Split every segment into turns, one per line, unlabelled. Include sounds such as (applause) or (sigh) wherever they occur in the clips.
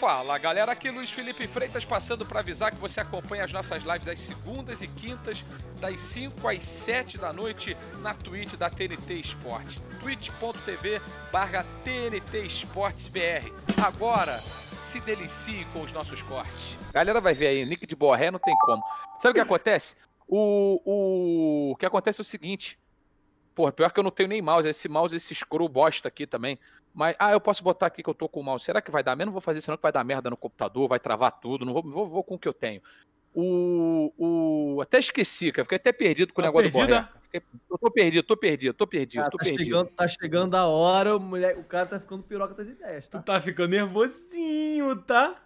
Fala galera, aqui Luiz Felipe Freitas passando para avisar que você acompanha as nossas lives às segundas e quintas, das 5 às 7 da noite, na Twitch da TNT Esportes, twitch.tv barra TNT Esportes BR. Agora, se delicie com os nossos cortes. Galera vai ver aí, nick de borré não tem como. Sabe o que acontece? O, o, o que acontece é o seguinte, Porra, pior que eu não tenho nem mouse. Esse mouse, esse screw bosta aqui também. Mas, ah, eu posso botar aqui que eu tô com o mouse. Será que vai dar merda? Não vou fazer, senão que vai dar merda no computador, vai travar tudo. Não vou, vou, vou com o que eu tenho. O, o, até esqueci, cara. Fiquei até perdido com tá o negócio perdida? do Borré. Fiquei, eu tô perdido, tô perdido, tô perdido, cara, tô tá perdido. Chegando, tá chegando a hora,
o, mulher, o cara tá ficando piroca das ideias. Tá?
Tu tá ficando nervosinho, tá?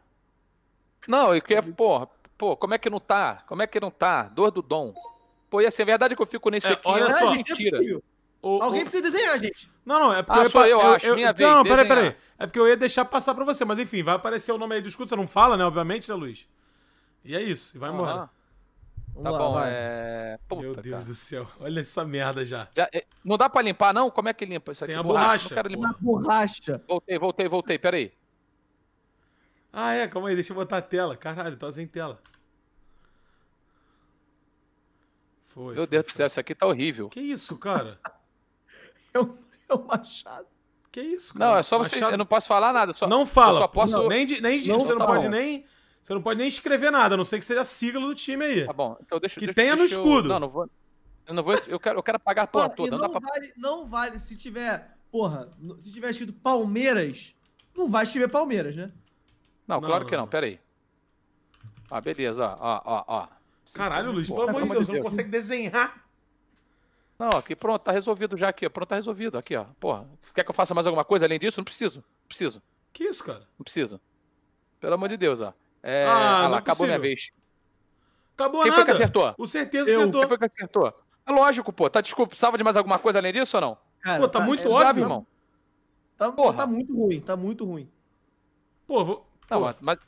Não, eu que tá pô pô, como é que não tá? Como é que não tá? Dor do dom. Pô, ia assim, ser é verdade que eu fico nesse é, aqui, olha é só. mentira. É o, Alguém o... precisa desenhar, gente. Não, não, é porque. Ah, eu, eu, eu acho. Eu, minha eu, vez. Não, peraí, peraí. É porque eu ia deixar passar pra você, mas enfim, vai aparecer o nome aí do escudo, você não fala, né, obviamente, né, Luiz? E é isso, e vai uhum. embora. Tá lá, bom, vai. é. Puta, Meu Deus cara. do céu, (laughs) olha essa merda já. já é... Não dá pra limpar, não? Como é que limpa isso aqui? Tem a borracha. borracha. Não quero
borracha.
Voltei, voltei, voltei, peraí. Ah, é, calma aí, deixa eu botar a tela. Caralho, tá sem tela. Foi. Meu foi, Deus foi. do céu, isso aqui tá horrível. Que isso, cara? (laughs) (laughs) É o, é o Machado. Que isso, cara? Não, é só você. Machado... Eu não posso falar nada. Só, não fala. só posso. Não, nem, nem, não você não pode nem. Você não pode nem escrever nada, a não ser que seja a sigla do time aí. Tá bom, então deixa Que deixa, tenha deixa no eu... escudo. Não, não vou. Eu não vou. Eu quero, eu quero pagar a porra toda. Não, não, pra...
vale, não vale. Se tiver. Porra, se tiver escrito Palmeiras, não vai escrever Palmeiras, né?
Não, não claro que não. Pera aí. Ah, beleza. Ó, ó, ó. Caralho, Luiz, pelo amor de Deus, Deus, não consegue desenhar. Não, aqui pronto, tá resolvido já aqui, Pronto, tá resolvido. Aqui, ó. Porra. Quer que eu faça mais alguma coisa além disso? Não preciso. Não preciso. Que isso, cara? Não preciso. Pelo amor de Deus, ó. É, ah, lá, acabou possível. minha vez. Acabou Quem nada. foi que acertou? O certeza eu. acertou. Quem foi que acertou? É lógico, pô. Tá, desculpa, precisava de mais alguma coisa além disso ou não? Cara, pô, tá, tá muito é, óbvio, não. irmão.
Tá, Porra. tá muito ruim, tá muito ruim. Pô, vou... Tá, pô.
mas...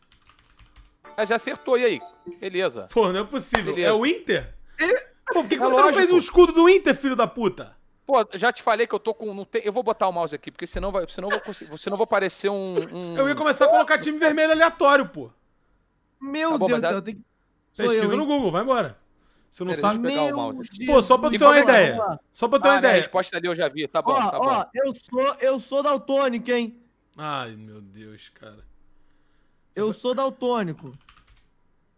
mas... Já acertou, e aí? Beleza. Pô, não é possível. É Beleza. É o Inter? Ele por que, que é você lógico. não fez o escudo do Inter, filho da puta? Pô, já te falei que eu tô com. Tem, eu vou botar o mouse aqui, porque senão, vai, senão, vou, senão vou parecer um, um, Eu ia começar a colocar time vermelho aleatório, pô. Meu tá bom, Deus do céu, tem que. Pesquisa eu, no Google, vai embora. Você não Pera, sabe pegar o mouse. Pô, só pra ter uma ah, né, ideia. Só pra ter ah, uma ideia. A resposta ali eu já vi, tá bom, ó, tá bom. Ó,
eu sou, eu sou daltônico, hein?
Ai, meu Deus, cara. Eu Essa...
sou daltônico.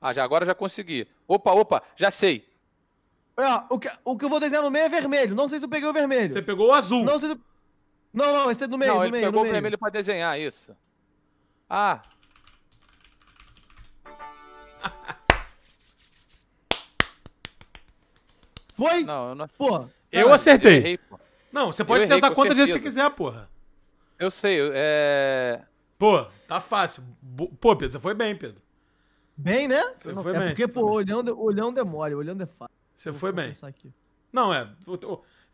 Ah, já agora eu já consegui. Opa, opa, já sei
ó o que, o que eu vou desenhar no meio é vermelho. Não sei se eu peguei o vermelho. Você pegou o azul. Não sei se Não, não, esse é do meio, não, ele meio, pegou o meio. vermelho
pra desenhar, isso. Ah. Foi? Não, eu não... Porra. Eu acertei. Eu errei, não, você pode tentar quantas certeza. vezes você quiser, porra. Eu sei, é... Pô, tá fácil. Pô, Pedro, você foi bem, Pedro.
Bem, né? Você não, foi é bem. Porque, pô, olhando é mole,
olhando é fácil. Você foi bem. Aqui. Não, é,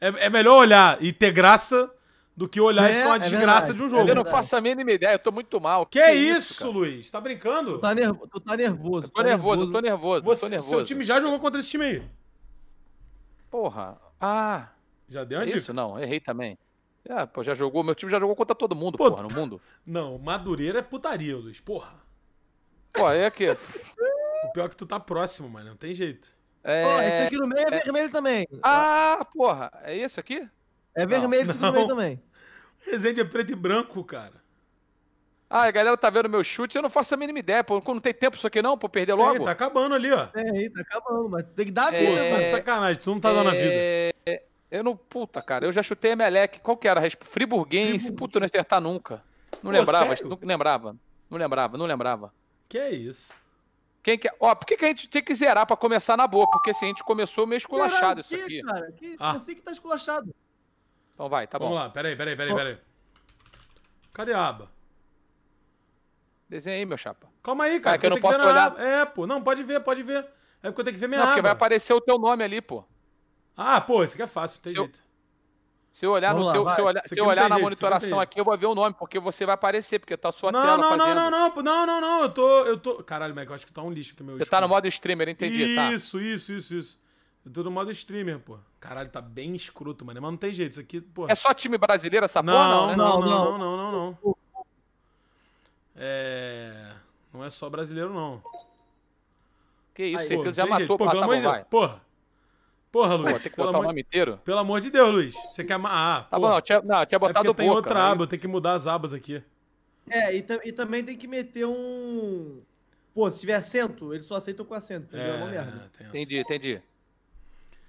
é. É melhor olhar e ter graça do que olhar é, e ficar uma é desgraça verdade, de um é jogo. eu não faço a mínima ideia, eu tô muito mal. Que, que é isso, cara? Luiz? Tá brincando? Tu tá, nervo, tu tá nervoso. Eu tô, tá nervoso, nervoso, eu tô nervoso. Você, tô nervoso. Seu time já jogou contra esse time aí. Porra. Ah. Já deu uma isso, dica? Isso não, errei também. É, pô, já jogou, meu time já jogou contra todo mundo, Pô, porra, no tá- mundo. Não, Madureira é putaria, Luiz, porra. Pô, é que. o pior é que tu tá próximo, mano, não tem jeito. É... Porra, esse aqui no meio é, é vermelho também. Ah, porra, é esse aqui? É vermelho não, esse aqui no meio também. Resende é preto e branco, cara. Ah, a galera tá vendo meu chute, eu não faço a mínima ideia, pô. Não tem tempo isso aqui não, pô, perder logo. Tem, tá acabando ali, ó.
É, tá acabando, mas tem que dar a é. vida, é... tá de sacanagem,
tu não tá dando a vida. É, eu não, puta, cara, eu já chutei a Meleque, qual que era? Friburguense, puta, não acertar nunca. Não pô, lembrava, sério? não lembrava, não lembrava, não lembrava. Que é isso? Quem quer? Ó, por que, que a gente tem que zerar para começar na boa? Porque se assim, a gente começou meio esculachado isso aqui. Cara, que... Ah. Eu sei que tá esculachado. Então vai, tá Vamos bom. Vamos lá, peraí, peraí, peraí, Só... peraí. Cadê a aba? Desenha aí, meu chapa. Calma aí, ah, cara. É que eu não posso olhar. É, pô. Não, pode ver, pode ver. É porque eu tenho que ver minha não, aba. porque vai aparecer o teu nome ali, pô. Ah, pô, isso aqui é fácil, tem jeito. Eu... Se eu olhar, Vamos no lá, teu, se eu olhar, se eu olhar na jeito, monitoração aqui, eu vou ver o nome, porque você vai aparecer, porque tá sua não, tela não, fazendo. Não, não, não, não, não, não, eu tô, eu tô... Caralho, Mac, eu acho que tá um lixo aqui meu Você tá no modo streamer, entendi, isso, tá? Isso, isso, isso, isso. Eu tô no modo streamer, pô. Caralho, tá bem escroto, mano. Mas não tem jeito, isso aqui, pô... É só time brasileiro essa não, porra, não, né? Não, não, não, não, não, não. É... Não é só brasileiro, não. Que isso, Aí, certeza já matou, pô, ah, tá pelo Pô. de Deus, porra. Porra, Luiz. Pô, tem que botar o nome inteiro? Pelo amor de Deus, Luiz. Você quer. Ah, tá porra. bom, não, tinha, não, tinha é botado é boca. Né? Tem outra né? aba, eu tenho que mudar as abas aqui.
É, e, e, também tem que meter um. Pô, se tiver acento, eles só aceitam com acento, entendeu? É, é uma merda.
Entendi, entendi.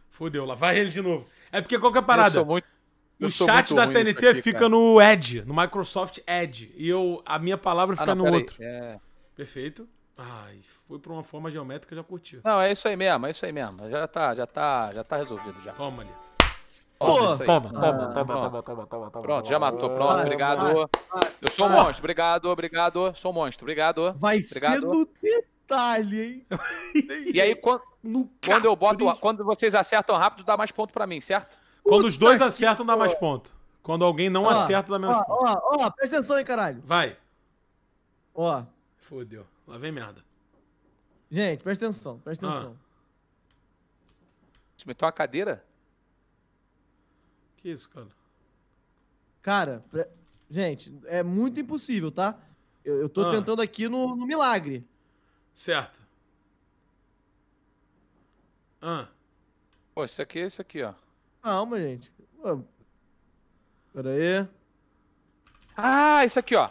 Fudeu, lá vai ele de novo. É porque qualquer é parada. Muito, o chat da TNT aqui, fica cara. no Edge, no Microsoft Edge. E eu, a minha palavra ah, fica ah, não, no outro. é... Perfeito. Ai, foi por uma forma geométrica, já curtiu. Não, é isso aí mesmo, é isso aí mesmo. Já tá, já tá, já tá resolvido já. Toma ali. Toma, toma, toma, toma, toma, toma, toma, Pronto, já matou, pronto, obrigado. Eu sou um monstro, obrigado, obrigado. Sou um monstro, obrigado. Vai obrigado. ser no
detalhe, hein?
(laughs) E aí, quando, quando eu boto, quando vocês acertam rápido, dá mais ponto pra mim, certo? Quando os dois acertam, dá mais ponto. Quando alguém não acerta, dá menos ponto.
Ó, ó, presta atenção aí, caralho.
Vai. Ó. Fodeu. Lá vem merda.
Gente, presta atenção, presta ah. atenção.
meteu uma cadeira? Que isso, cara?
Cara, pre... gente, é muito impossível, tá?
Eu, eu tô Ah. tentando
aqui no, no milagre.
Certo. Ah, Pô, isso aqui é isso aqui, ó.
Calma, gente.
Pera aí. Ah, isso aqui, ó.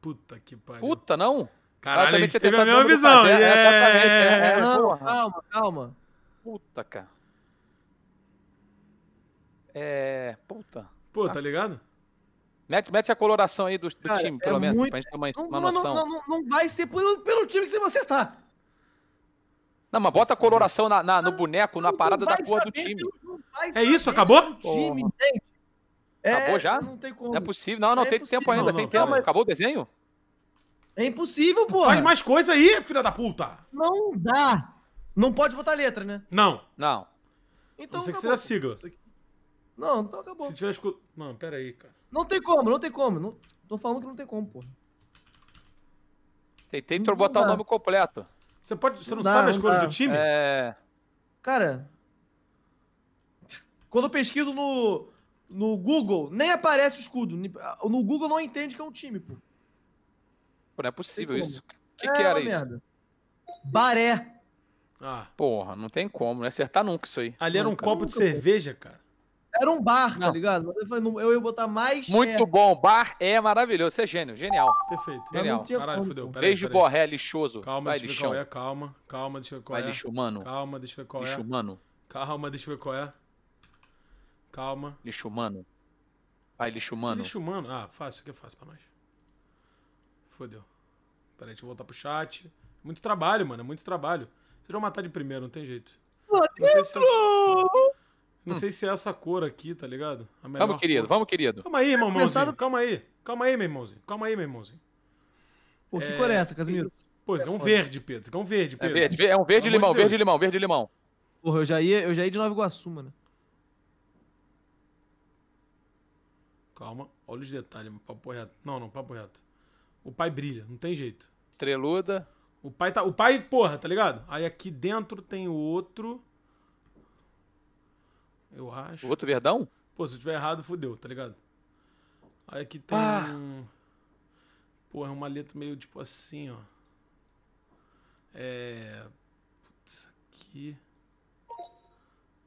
puta que pariu. Puta, não? Caralho, a gente teve tá a mesma visão. É, é, é, não, calma, calma. Puta, cara. É. Puta. Pô, saca. tá ligado? Mete, mete a coloração aí do, do cara, time, é pelo menos, muito... pra gente ter uma, não, uma noção. Não, não, não, vai ser pelo, pelo time que você está. Não, mas bota a coloração na, na no boneco, na parada da porra do time.
É isso, acabou? Time,
é, acabou já? Não, é possível. Não, não, é tem possível. tempo ainda, tem tempo. Acabou o desenho? É impossível, pô. Faz mais coisa aí, filha da puta. Não dá. Não pode botar letra, né? Não. Não. Então, não sei que seja sigla.
Não, então acabou. Se
tiver escudo. Mano, pera aí, cara.
Não tem como, não tem como. Não... Tô falando que não tem como, pô.
Tentei não botar dá. o nome completo.
Você pode. Você não, não sabe as coisas do time? É. Cara. Quando eu pesquiso no, no Google, nem aparece o escudo. No Google não entende que é um time, pô.
Pô, não é possível isso. O que, é que era é isso? Merda.
Baré.
Ah. Porra, não tem como, né? Acertar nunca isso aí. Ali era um nunca, copo de cerveja, cara.
Era um bar, tá não. tá ligado? Eu, falei, eu ia botar mais. Muito é.
bom, bar é maravilhoso. Você é gênio, genial. Perfeito. Genial. Caralho, fudeu. Beijo, de borré, lixoso. Calma, Vai, deixa lixão. eu ver qual é. Calma, calma, deixa eu ver qual Vai, é. lixo humano. Calma, deixa eu ver qual lixo é. Lixo humano. Calma, deixa eu ver qual é. Calma. Lixo humano. Vai, lixo humano. Que lixo humano? Ah, fácil, o que é fácil pra nós? Fodeu. Peraí, deixa eu voltar pro chat. Muito trabalho, mano. É muito trabalho. Vocês vão matar de primeiro, não tem jeito. Não sei, se é essa... não sei se é essa cor aqui, tá ligado? vamos, querido, cor. vamos, querido. Calma aí, irmão, Pensado... Calma aí. Calma aí, meu irmãozinho. Calma aí, meu irmãozinho. Pô, que é... cor é essa, Casimiro? Pois, é, é um verde, Pedro. É um verde, é Pedro. É, verde, é um verde limão, de verde limão, verde limão.
Porra, eu já ia, eu já ia de Nova Iguaçu, mano.
Calma, olha os detalhes, papo reto. Não, não, papo reto. O pai brilha, não tem jeito. Treluda. O pai tá. O pai, porra, tá ligado? Aí aqui dentro tem o outro. Eu acho. O outro verdão? Pô, se eu tiver errado, fudeu, tá ligado? Aí aqui tem ah. um. Porra, uma letra meio tipo assim, ó. É. Putz, aqui.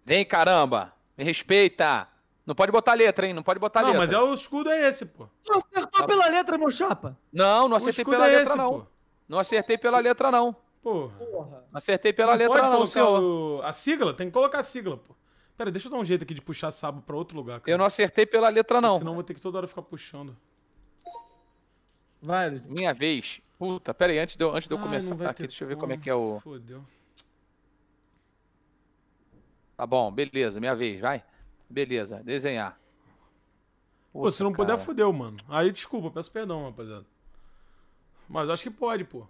Vem, caramba! Me respeita! Não pode botar letra, hein? Não pode botar não, letra. Não, mas é o
escudo é esse, pô. Não, só pela letra, meu chapa.
Não, não acertei pela letra, esse, não. Pô. Não acertei pela letra, não. Porra. Acertei pela não letra, não, senhor. O... A sigla? Tem que colocar a sigla, pô. Pera, deixa eu dar um jeito aqui de puxar a saba pra outro lugar, cara. Eu não acertei pela letra, não. Senão vou ter que toda hora ficar puxando. Vai, Luizinho. Minha vez. Puta, pera aí, antes de eu, antes de eu começar aqui, deixa eu ver como é que é o... Fudeu. Tá bom, beleza, minha vez, vai. Beleza, desenhar. Pô, se não puder, fodeu, fudeu, mano. Aí, desculpa, peço perdão, rapaziada. Mas acho que pode, pô.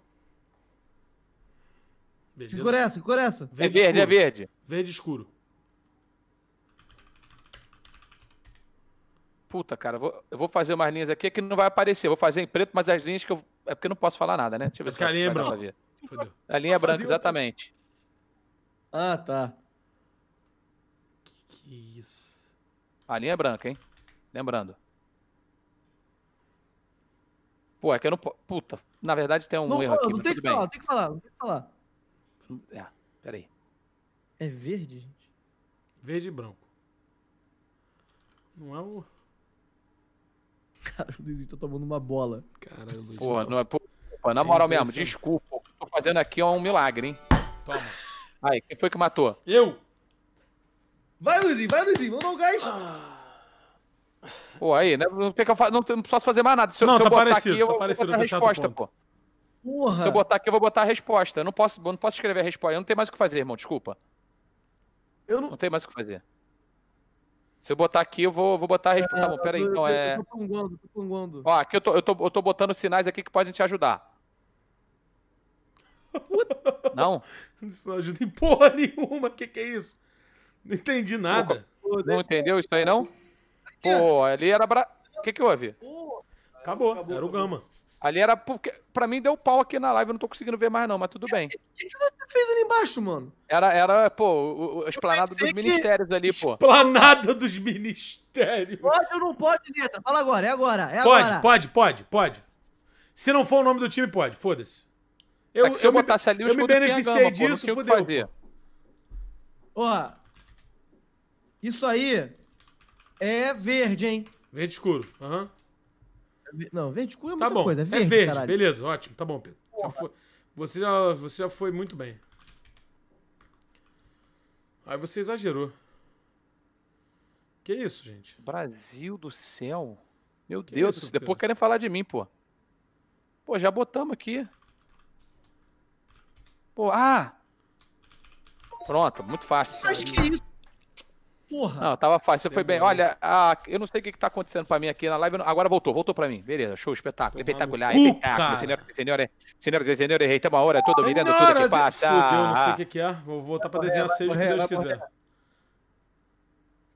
Beleza? Que cor é essa? Que cor é essa? Verde é verde, é escuro. é verde. Verde escuro. Puta, cara, vou, eu vou fazer umas linhas aqui que não vai aparecer. vou fazer em preto, mas as linhas que eu. É porque eu não posso falar nada, né? Deixa eu ver se a linha é branca. A linha é branca, exatamente. Ah, tá. que isso? A linha é branca, hein? Lembrando. Pô, é que eu não. Puta, na verdade tem um não, erro aqui. Não tem que bem. falar, tem
que falar, não tem que falar. É, peraí. É verde, gente? Verde e branco. Não é o. (laughs) Cara, o Luizinho tá tomando uma bola. Caralho, Luizinho. Pô, não é. Pô,
na é moral é mesmo, desculpa. O que eu tô fazendo aqui é um milagre, hein? Toma. Aí, quem foi que matou? Eu!
Vai, Luizinho, vai, Luizinho, vamos dar um gás. Ah.
Pô, aí, né? Não, tem que fa... não, não posso fazer mais nada. Se, eu, não, se tá eu botar aqui, eu tá vou botar a resposta, pô. Porra. Se eu botar aqui, eu vou botar a resposta. Eu não posso, eu não posso escrever a resposta. Eu não tenho mais o que fazer, irmão. Desculpa. Eu não... não tenho mais o que fazer. Se eu botar aqui, eu vou, vou botar a resposta. É, tá bom, peraí. Então é. é eu tô panguando, tô panguando. Ó, aqui eu tô, eu, tô, eu tô botando sinais aqui que podem te ajudar. Puta. Não? Isso não ajuda em porra nenhuma. O que, que é isso? Não entendi nada. Pô, não entendeu isso aí, não? Pô, ali era. Bra... O que que houve? Acabou, acabou, acabou era o Gama. Ali era porque. Pra mim deu pau aqui na live, eu não tô conseguindo ver mais, não, mas tudo bem. O que, que, você fez ali embaixo, mano? Era, era pô, o, o dos ministérios ali, pô. Esplanada dos ministérios. Pode
ou não pode, Letra? Fala agora, é agora. É pode, agora.
pode, pode, pode. Se não for o nome do time, pode, foda-se. Eu, é se eu, eu botasse me, ali, eu me beneficiei disso, pô, não
Ó, isso aí é verde,
hein? Verde escuro. Aham. Uhum. Não, verde escuro é tá muita tá bom. coisa. É, é verde, é verde caralho. beleza, ótimo. Tá bom, Pedro. Já foi, você, já, você já foi muito bem. Aí você exagerou. Que isso, gente? Brasil do céu. Meu que Deus, é isso, depois querem falar de mim, pô. Pô, já botamos aqui. Pô, ah! Pronto, muito fácil. Acho que isso? Porra. Não, tava fácil. Você foi bem. Olha, a... eu não sei o que, que tá acontecendo pra mim aqui na live. Agora voltou, voltou pra mim. Beleza, show, espetáculo. Espetacular, espetáculo. Senhoras e senhores, senhoras e senhores, estamos a hora é toda mirando é tudo que passa. eu não sei o que, que é. Vou voltar pra desenhar seja o que Deus quiser.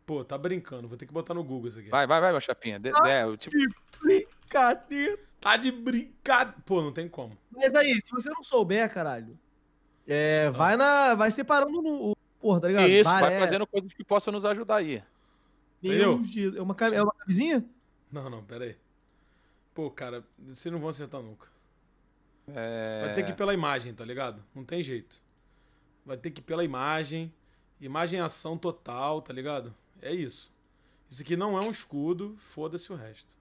Pô, tá brincando. Vou ter que botar no Google isso aqui. Vai, vai, vai, meu chapinha. De, tá tipo... de brincadeira. Tá de brincadeira. Pô, não tem
como. Mas aí, se você não souber, caralho, é, ah. vai, na, vai separando o, porra, tá ligado? Isso, Baré. vai fazendo
coisas que possam nos ajudar aí. Meu
Deus, é uma, é uma camisinha?
Não, não, pera aí. Pô, cara, vocês não vão acertar nunca. É... Vai ter que ir pela imagem, tá ligado? Não tem jeito. Vai ter que ir pela imagem. Imagem é ação total, tá ligado? É isso. Isso aqui não é um escudo, foda-se o resto.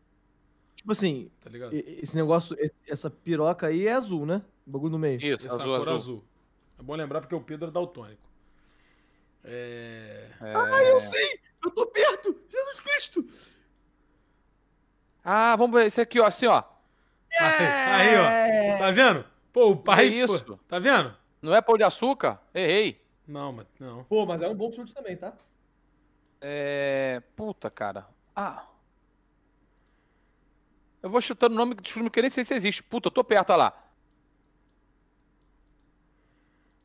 Tipo
assim, tá ligado? esse negócio, essa piroca aí é azul, né? O bagulho no meio. Isso, essa azul, cor azul. azul.
É bom lembrar porque o Pedro é daltônico. É... Ah, eu sei! Eu tô perto! Jesus Cristo! Ah, vamos ver. Esse aqui, ó, assim, ó. É... Aí, ó. Tá vendo? Pô, o pai. Que é isso. Pô, tá vendo? Não é pão de açúcar? Errei. Não, mas não.
Pô, mas é um bom chute também, tá?
É. Puta, cara. Ah. Eu vou chutando o nome de filme que eu nem sei se existe. Puta, eu tô perto, olha lá.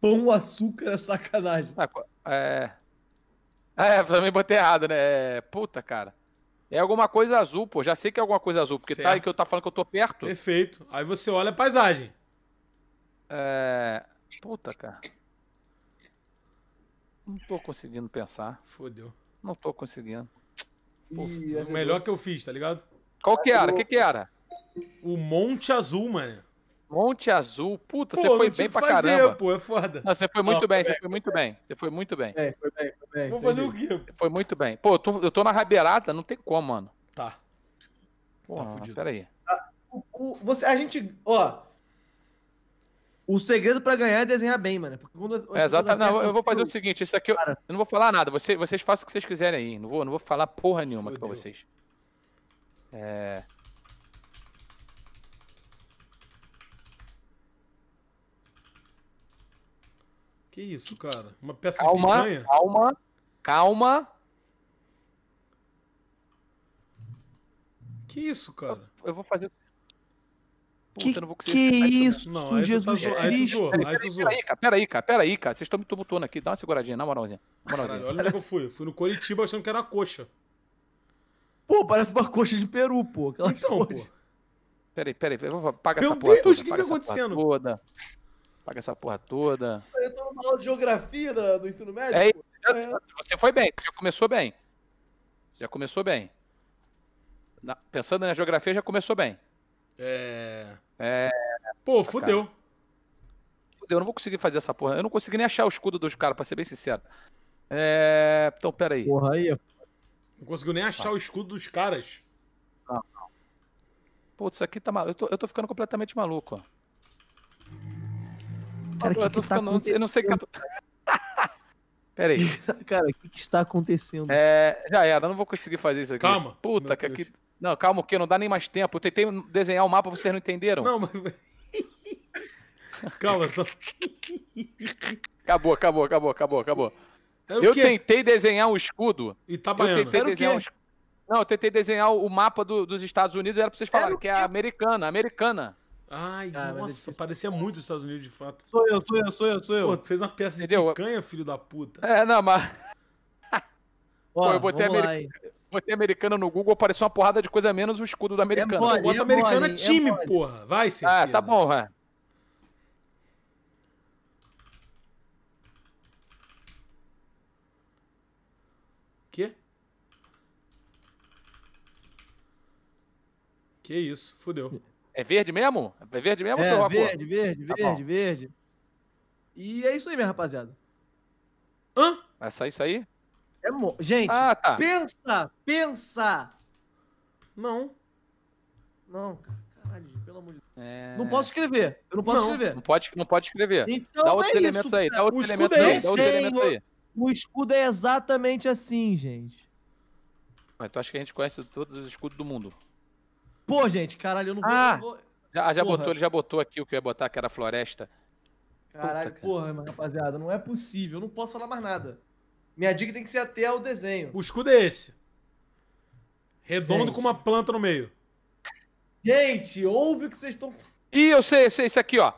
Pão açúcar é sacanagem. Ah, é. É, também botei errado, né? É, puta, cara. É alguma coisa azul, pô. Já sei que é alguma coisa azul, porque certo. tá aí que eu tô tá falando que eu tô perto. Perfeito. Aí você olha a paisagem. É. Puta, cara. Não tô conseguindo pensar. Fodeu. Não tô conseguindo. Pô, Ih, é o melhor que eu fiz, tá ligado? Qual que era? O é que que era? O Monte Azul, mano. Monte Azul. Puta, pô, você foi bem pra fazer, caramba. Pô, é foda. Não, você foi muito não, bem, bem, você é, foi muito é. bem. Você foi muito bem. É, foi bem, foi bem. Vou fazer o quê? Foi muito bem. Pô, eu tô, eu tô na rabeirada, não tem como, mano. Tá. Porra, tá fudido. Peraí. A, ah,
o, o, você, a gente, ó. O segredo para ganhar é desenhar bem, mano. Porque quando é, exatamente. Não, eu vou fazer tipo, o
seguinte, isso aqui eu, eu não vou falar nada. Vocês, vocês façam o que vocês quiserem aí. Não vou, não vou falar porra nenhuma aqui pra vocês. É. Que isso, cara? Uma peça calma, de picanha? Calma, calma. Que isso, cara? Eu, eu vou fazer. Puta, que, eu não vou conseguir. Que isso, não, aí tá Jesus tá Cristo. Peraí, cara, peraí, cara, peraí, cara. Vocês estão me tumultuando aqui. Dá uma seguradinha, na moralzinha. moralzinha. olha onde é eu fui. Eu fui no Curitiba achando que era coxa. Pô, parece uma coxa de peru, pô. Aquela então, coxa. pô. Peraí, peraí, eu vou pagar essa porra Deus, o que, que tá acontecendo? paga essa porra toda.
Eu tô numa aula de geografia do, do ensino
médio. É, é, Você foi bem, você já começou bem. Você já começou bem. Na, pensando na geografia, já começou bem. É. É. Pô, fudeu. Cara. Fudeu, eu não vou conseguir fazer essa porra. Eu não consegui nem achar o escudo dos caras, pra ser bem sincero. É. Então, pera aí. Porra aí. Não conseguiu nem achar tá. o escudo dos caras. Não, não. Pô, isso aqui tá maluco. Eu tô, eu tô ficando completamente maluco, ó. Cara, eu, que tô que tá ficando, eu não sei o que eu (laughs) tô... Peraí. (laughs) Cara, o que, que, está acontecendo? É, já era, eu não vou conseguir fazer isso aqui. Calma. Puta, que aqui... Não, calma o quê? Não dá nem mais tempo. Eu tentei desenhar o um mapa, vocês não entenderam. Não, mas... calma, só... acabou, acabou, acabou, acabou, acabou. eu quê? tentei desenhar um escudo. E tá eu tentei desenhar um escudo. Não, eu tentei desenhar o mapa do, dos Estados Unidos, era pra vocês falarem, que é americana, americana. Ai, ah, nossa, parecia muito os Estados Unidos, de fato. Sou eu, sou eu, sou eu, sou eu. Pô, tu fez uma peça de canha, filho da puta. É, não, mas... (laughs) Ó, Pô, eu botei, americ... botei americana no Google, apareceu uma porrada de coisa menos o escudo do é americano. É Bota é americana é time, é porra. Vai, certeza. Ah, tá bom, vai. Que? Que isso, fudeu. É verde mesmo? É verde mesmo? É, verde, verde, tá verde, verde.
E é isso aí, minha rapaziada. Hã?
É só isso aí? É mo... Gente, ah, tá.
pensa, pensa. Não. Não, caralho,
pelo amor de Deus. É... Não posso escrever. Eu não posso não. escrever. Não pode, não pode escrever. Então, dá outros é elementos isso, aí, dá outros elementos é aí, dá outros elementos aí.
O escudo é exatamente assim, gente.
Mas tu acha que a gente conhece todos os escudos do mundo? Pô, gente, caralho, eu não vou. Ah, Já, já botou, ele já botou aqui o que eu ia botar, que era floresta.
Caralho, Puta, porra, cara. rapaziada, não é possível, eu não posso falar mais nada. Minha dica tem que ser até o desenho. O escudo é esse.
Redondo gente. com uma planta no meio. Gente, ouve o que vocês estão Ih, eu sei, eu sei, esse aqui, ó.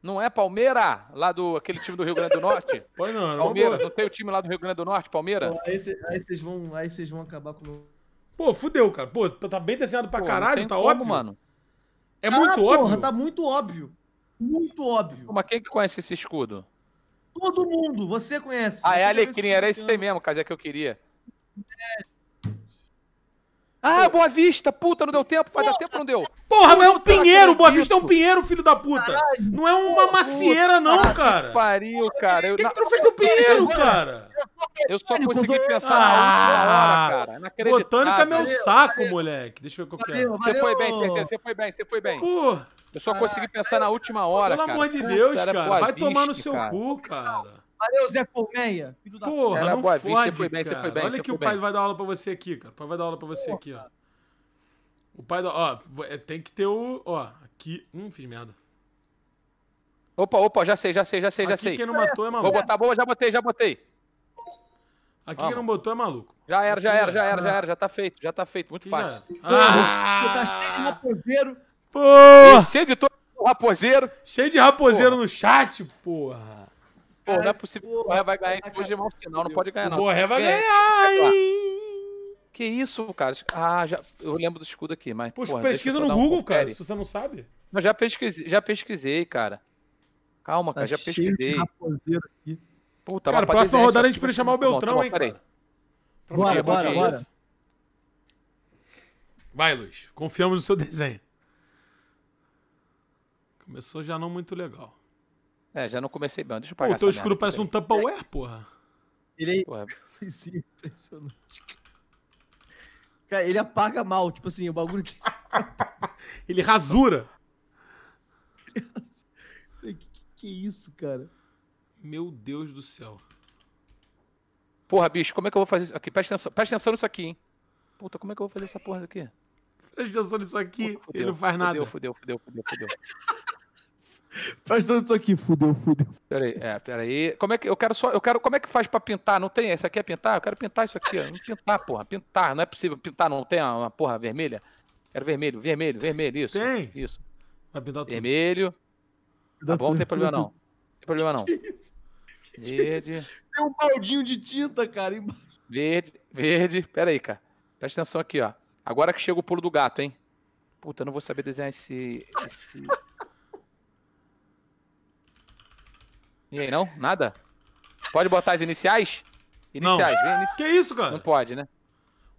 Não é Palmeira, lá do aquele time do Rio Grande do Norte? (laughs) Pois não, não é Palmeira, não tem o time lá do Rio Grande do Norte, Palmeira? Pô, aí vocês vão, aí vão acabar com o meu Pô, fudeu, cara. Pô, tá, tá bem desenhado pra pô, caralho, tá como, óbvio. mano.
É Cara, muito ah, porra, óbvio. Tá
muito óbvio. Muito óbvio. Mas quem que conhece esse escudo? Todo mundo, você conhece. Ah, é você é Alecrim, era esse aí mesmo, caso é que eu queria. É. Ah, Boa Vista, puta, não deu tempo, vai dar tempo, não deu. Porra, mas é um pinheiro, Boa Vista é um pinheiro, filho da puta. Caralho, não é uma macieira, não, cara. Que pariu, cara. O que, que tu fez pinheiro, cara? Eu só consegui pensar na última hora, cara. Ah, Botânica é meu saco, valeu, moleque. Deixa eu ver o que é. Você foi bem, certeza. Você foi bem, você foi bem. Pô. Eu só consegui pensar na última hora, cara. Pelo amor de Deus, cara. Vai tomar no seu cu, cara. Valeu, Zé Colmeia. Filho da Porra, não boa, fode, você foi bem, você foi bem. Olha que o pai vai dar aula pra você aqui, cara. O pai vai dar aula pra você aqui, ó. O pai da. Ó, tem que ter o. Ó, aqui. Hum, fiz merda. Opa, opa, já sei, já sei, já sei, já aqui sei. Quem não matou é maluco. Vou botar boa, já botei, já botei. Aqui Vamos. quem não botou é maluco. Já era, já era, já era, já era, já tá feito, já tá feito, muito fácil. Ah! Pô, tá cheio de raposeiro. Pô! Cheio de todo raposeiro. Cheio de raposeiro porra. no chat, porra. Pô, não é possível. O Borré vai ganhar hoje de mal final, não pode ganhar, não. O Borré vai ganhar, hein? Que isso, cara? Ah, já, eu lembro do escudo aqui, mas. Poxa, porra, pesquisa no Google, um cara, se você não sabe. Não, já pesquisei, já pesquisei cara. Calma, cara, tá já pesquisei.
Puta, cara, próxima desenho, rodada a gente podia chamar o Beltrão, hein, cara. Bora, bora, bora.
Vai, Luiz. Confiamos no seu (laughs) desenho. Começou já não muito legal. É, já não comecei bem. Deixa eu pagar Pô, o teu escudo parece um Tupperware, porra. Tirei. É porra. impressionante.
Cara, ele apaga mal, tipo assim, o bagulho. De... (laughs) ele rasura.
que, que isso, cara? Meu Deus do céu. Porra, bicho, como é que eu vou fazer isso aqui? Presta atenção, presta atenção nisso aqui, hein? Puta, como é que eu vou fazer essa porra daqui? Presta atenção nisso aqui, Puta, fudeu, ele não faz nada. Fudeu, fudeu, fudeu, fudeu, fudeu. Faz tudo isso aqui, fudeu, fudeu. Peraí, é, peraí. Como é que eu quero só. Eu quero. Como é que faz pra pintar? Não tem? Isso aqui é pintar? Eu quero pintar isso aqui. Não pintar, porra. Pintar. Não é possível pintar, não tem uma, porra vermelha. Quero vermelho, vermelho, vermelho. Isso. Tem. Isso. Vai pintar tudo. Vermelho.
Tá bom, não tem problema não. Não
tem problema não. Que isso? Que é verde. isso?
Tem é um baldinho de tinta, cara. Embaixo.
Verde, verde. Peraí, cara. Presta atenção aqui, ó. Agora que chega o pulo do gato, hein? Puta, eu não vou saber desenhar esse. esse... E aí, não? Nada? Pode botar as iniciais? Iniciais, não. vem Que isso, cara? Não pode, né?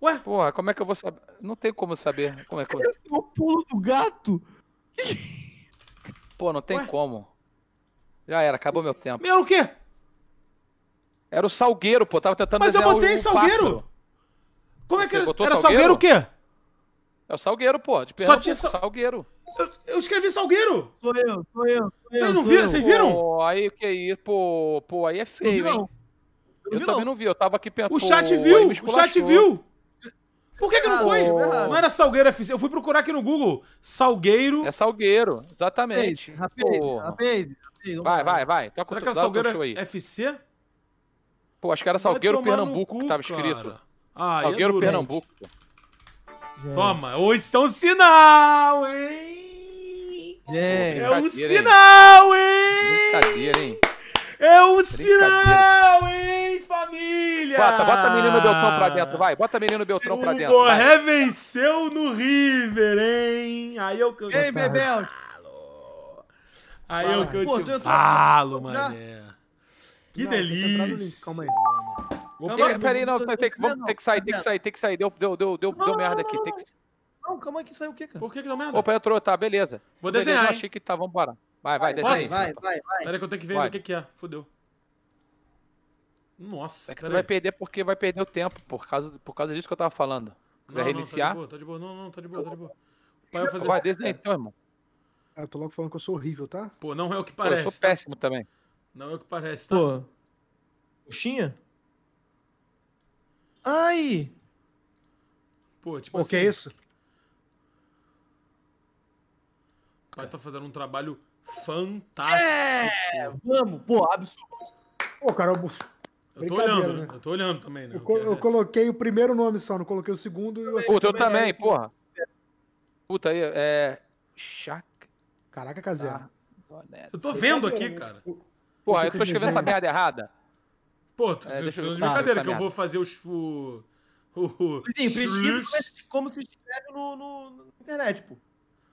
Ué? Porra, como é que eu vou saber? Não tem como saber. Como é que eu... Esse é o pulo do gato? Pô, não tem Ué? como. Já era, acabou meu tempo. Era o quê? Era o salgueiro, pô. Tava tentando Mas eu botei o, salgueiro. Pássaro. Como é Você é que era? Botou era salgueiro? salgueiro o quê? É o salgueiro, pô. De Pernambuco, Só tinha sal... salgueiro. Eu, eu escrevi Salgueiro! Sou eu, sou eu, sou eu. Vocês não viram? Vocês viram? Pô, aí que aí, é pô, pô, aí é feio, não, hein? Não. Eu, eu também não. não vi, eu tava aqui pensando. O chat viu, o chat viu! Por que, que não foi? não era Salgueiro FC. Eu fui procurar aqui no Google. Salgueiro. É Salgueiro, exatamente. Rapaz, rapaz, vai, vai, vai. Toca Será que era Salgueiro aí. FC? Pô, acho que era Salgueiro Pernambuco cu, que tava escrito. Ah, Salgueiro é Pernambuco. Toma, hoje é um sinal, hein? Gente, é um sinal, hein? Brincadeira, hein? É um sinal, hein, família? Bota, bota menino Beltrão pra dentro, vai. Bota menino Beltrão o pra dentro. O Borré vai.
venceu no River, hein? Aí eu que Ei, Bebel! Falo.
Aí eu que eu te tá- falo, tô... mané. Que não, tá delícia. Calma aí. Calma, Peraí, não, tem, vamos, tem que sair, tem que sair, tem que sair. Deu, deu, deu, deu, deu merda aqui. Tem que...
Não, calma aí que saiu o quê, cara? Por que que deu merda? Opa,
entrou, tá, beleza. Vou beleza, desenhar, Eu achei que tá, vamos Vai, vai, desenha aí. Posso? Vai, vai, vai. Peraí que eu tenho que ver Vai. o que que é. Fudeu. Nossa, É que tu vai perder porque vai perder o tempo, por causa, por causa disso que eu tava falando. Quiser Não, não, reiniciar? Tá de boa, tá de boa. Não, não, tá de boa, tá de boa. pai vai fazer... vai, desenha então, irmão. Ah, eu tô logo
falando que eu sou horrível, tá?
Pô, não é o que Pô, eu parece. sou tá? péssimo também. Não é o que parece, tá? Pô. Coxinha?
Ai! Pô, tipo O que é assim, isso?
pai tá fazendo um trabalho é, fantástico. É,
vamos, pô, absurdo. Pô, cara, eu...
Eu tô olhando, né? Eu tô olhando também, né? Eu, co é eu,
coloquei o primeiro nome só, não coloquei o segundo e o Puta, eu é também, é... porra.
Puta aí, é. Chac. Caraca, caseiro. Ah, eu tô vendo aqui, cara. Porra, eu tô escrevendo né? essa merda errada. Pô, tô é, deixa eu... de brincadeira, que eu vou fazer os. O, o, Sim, pesquisa
como se escreve no, no, na internet,
pô.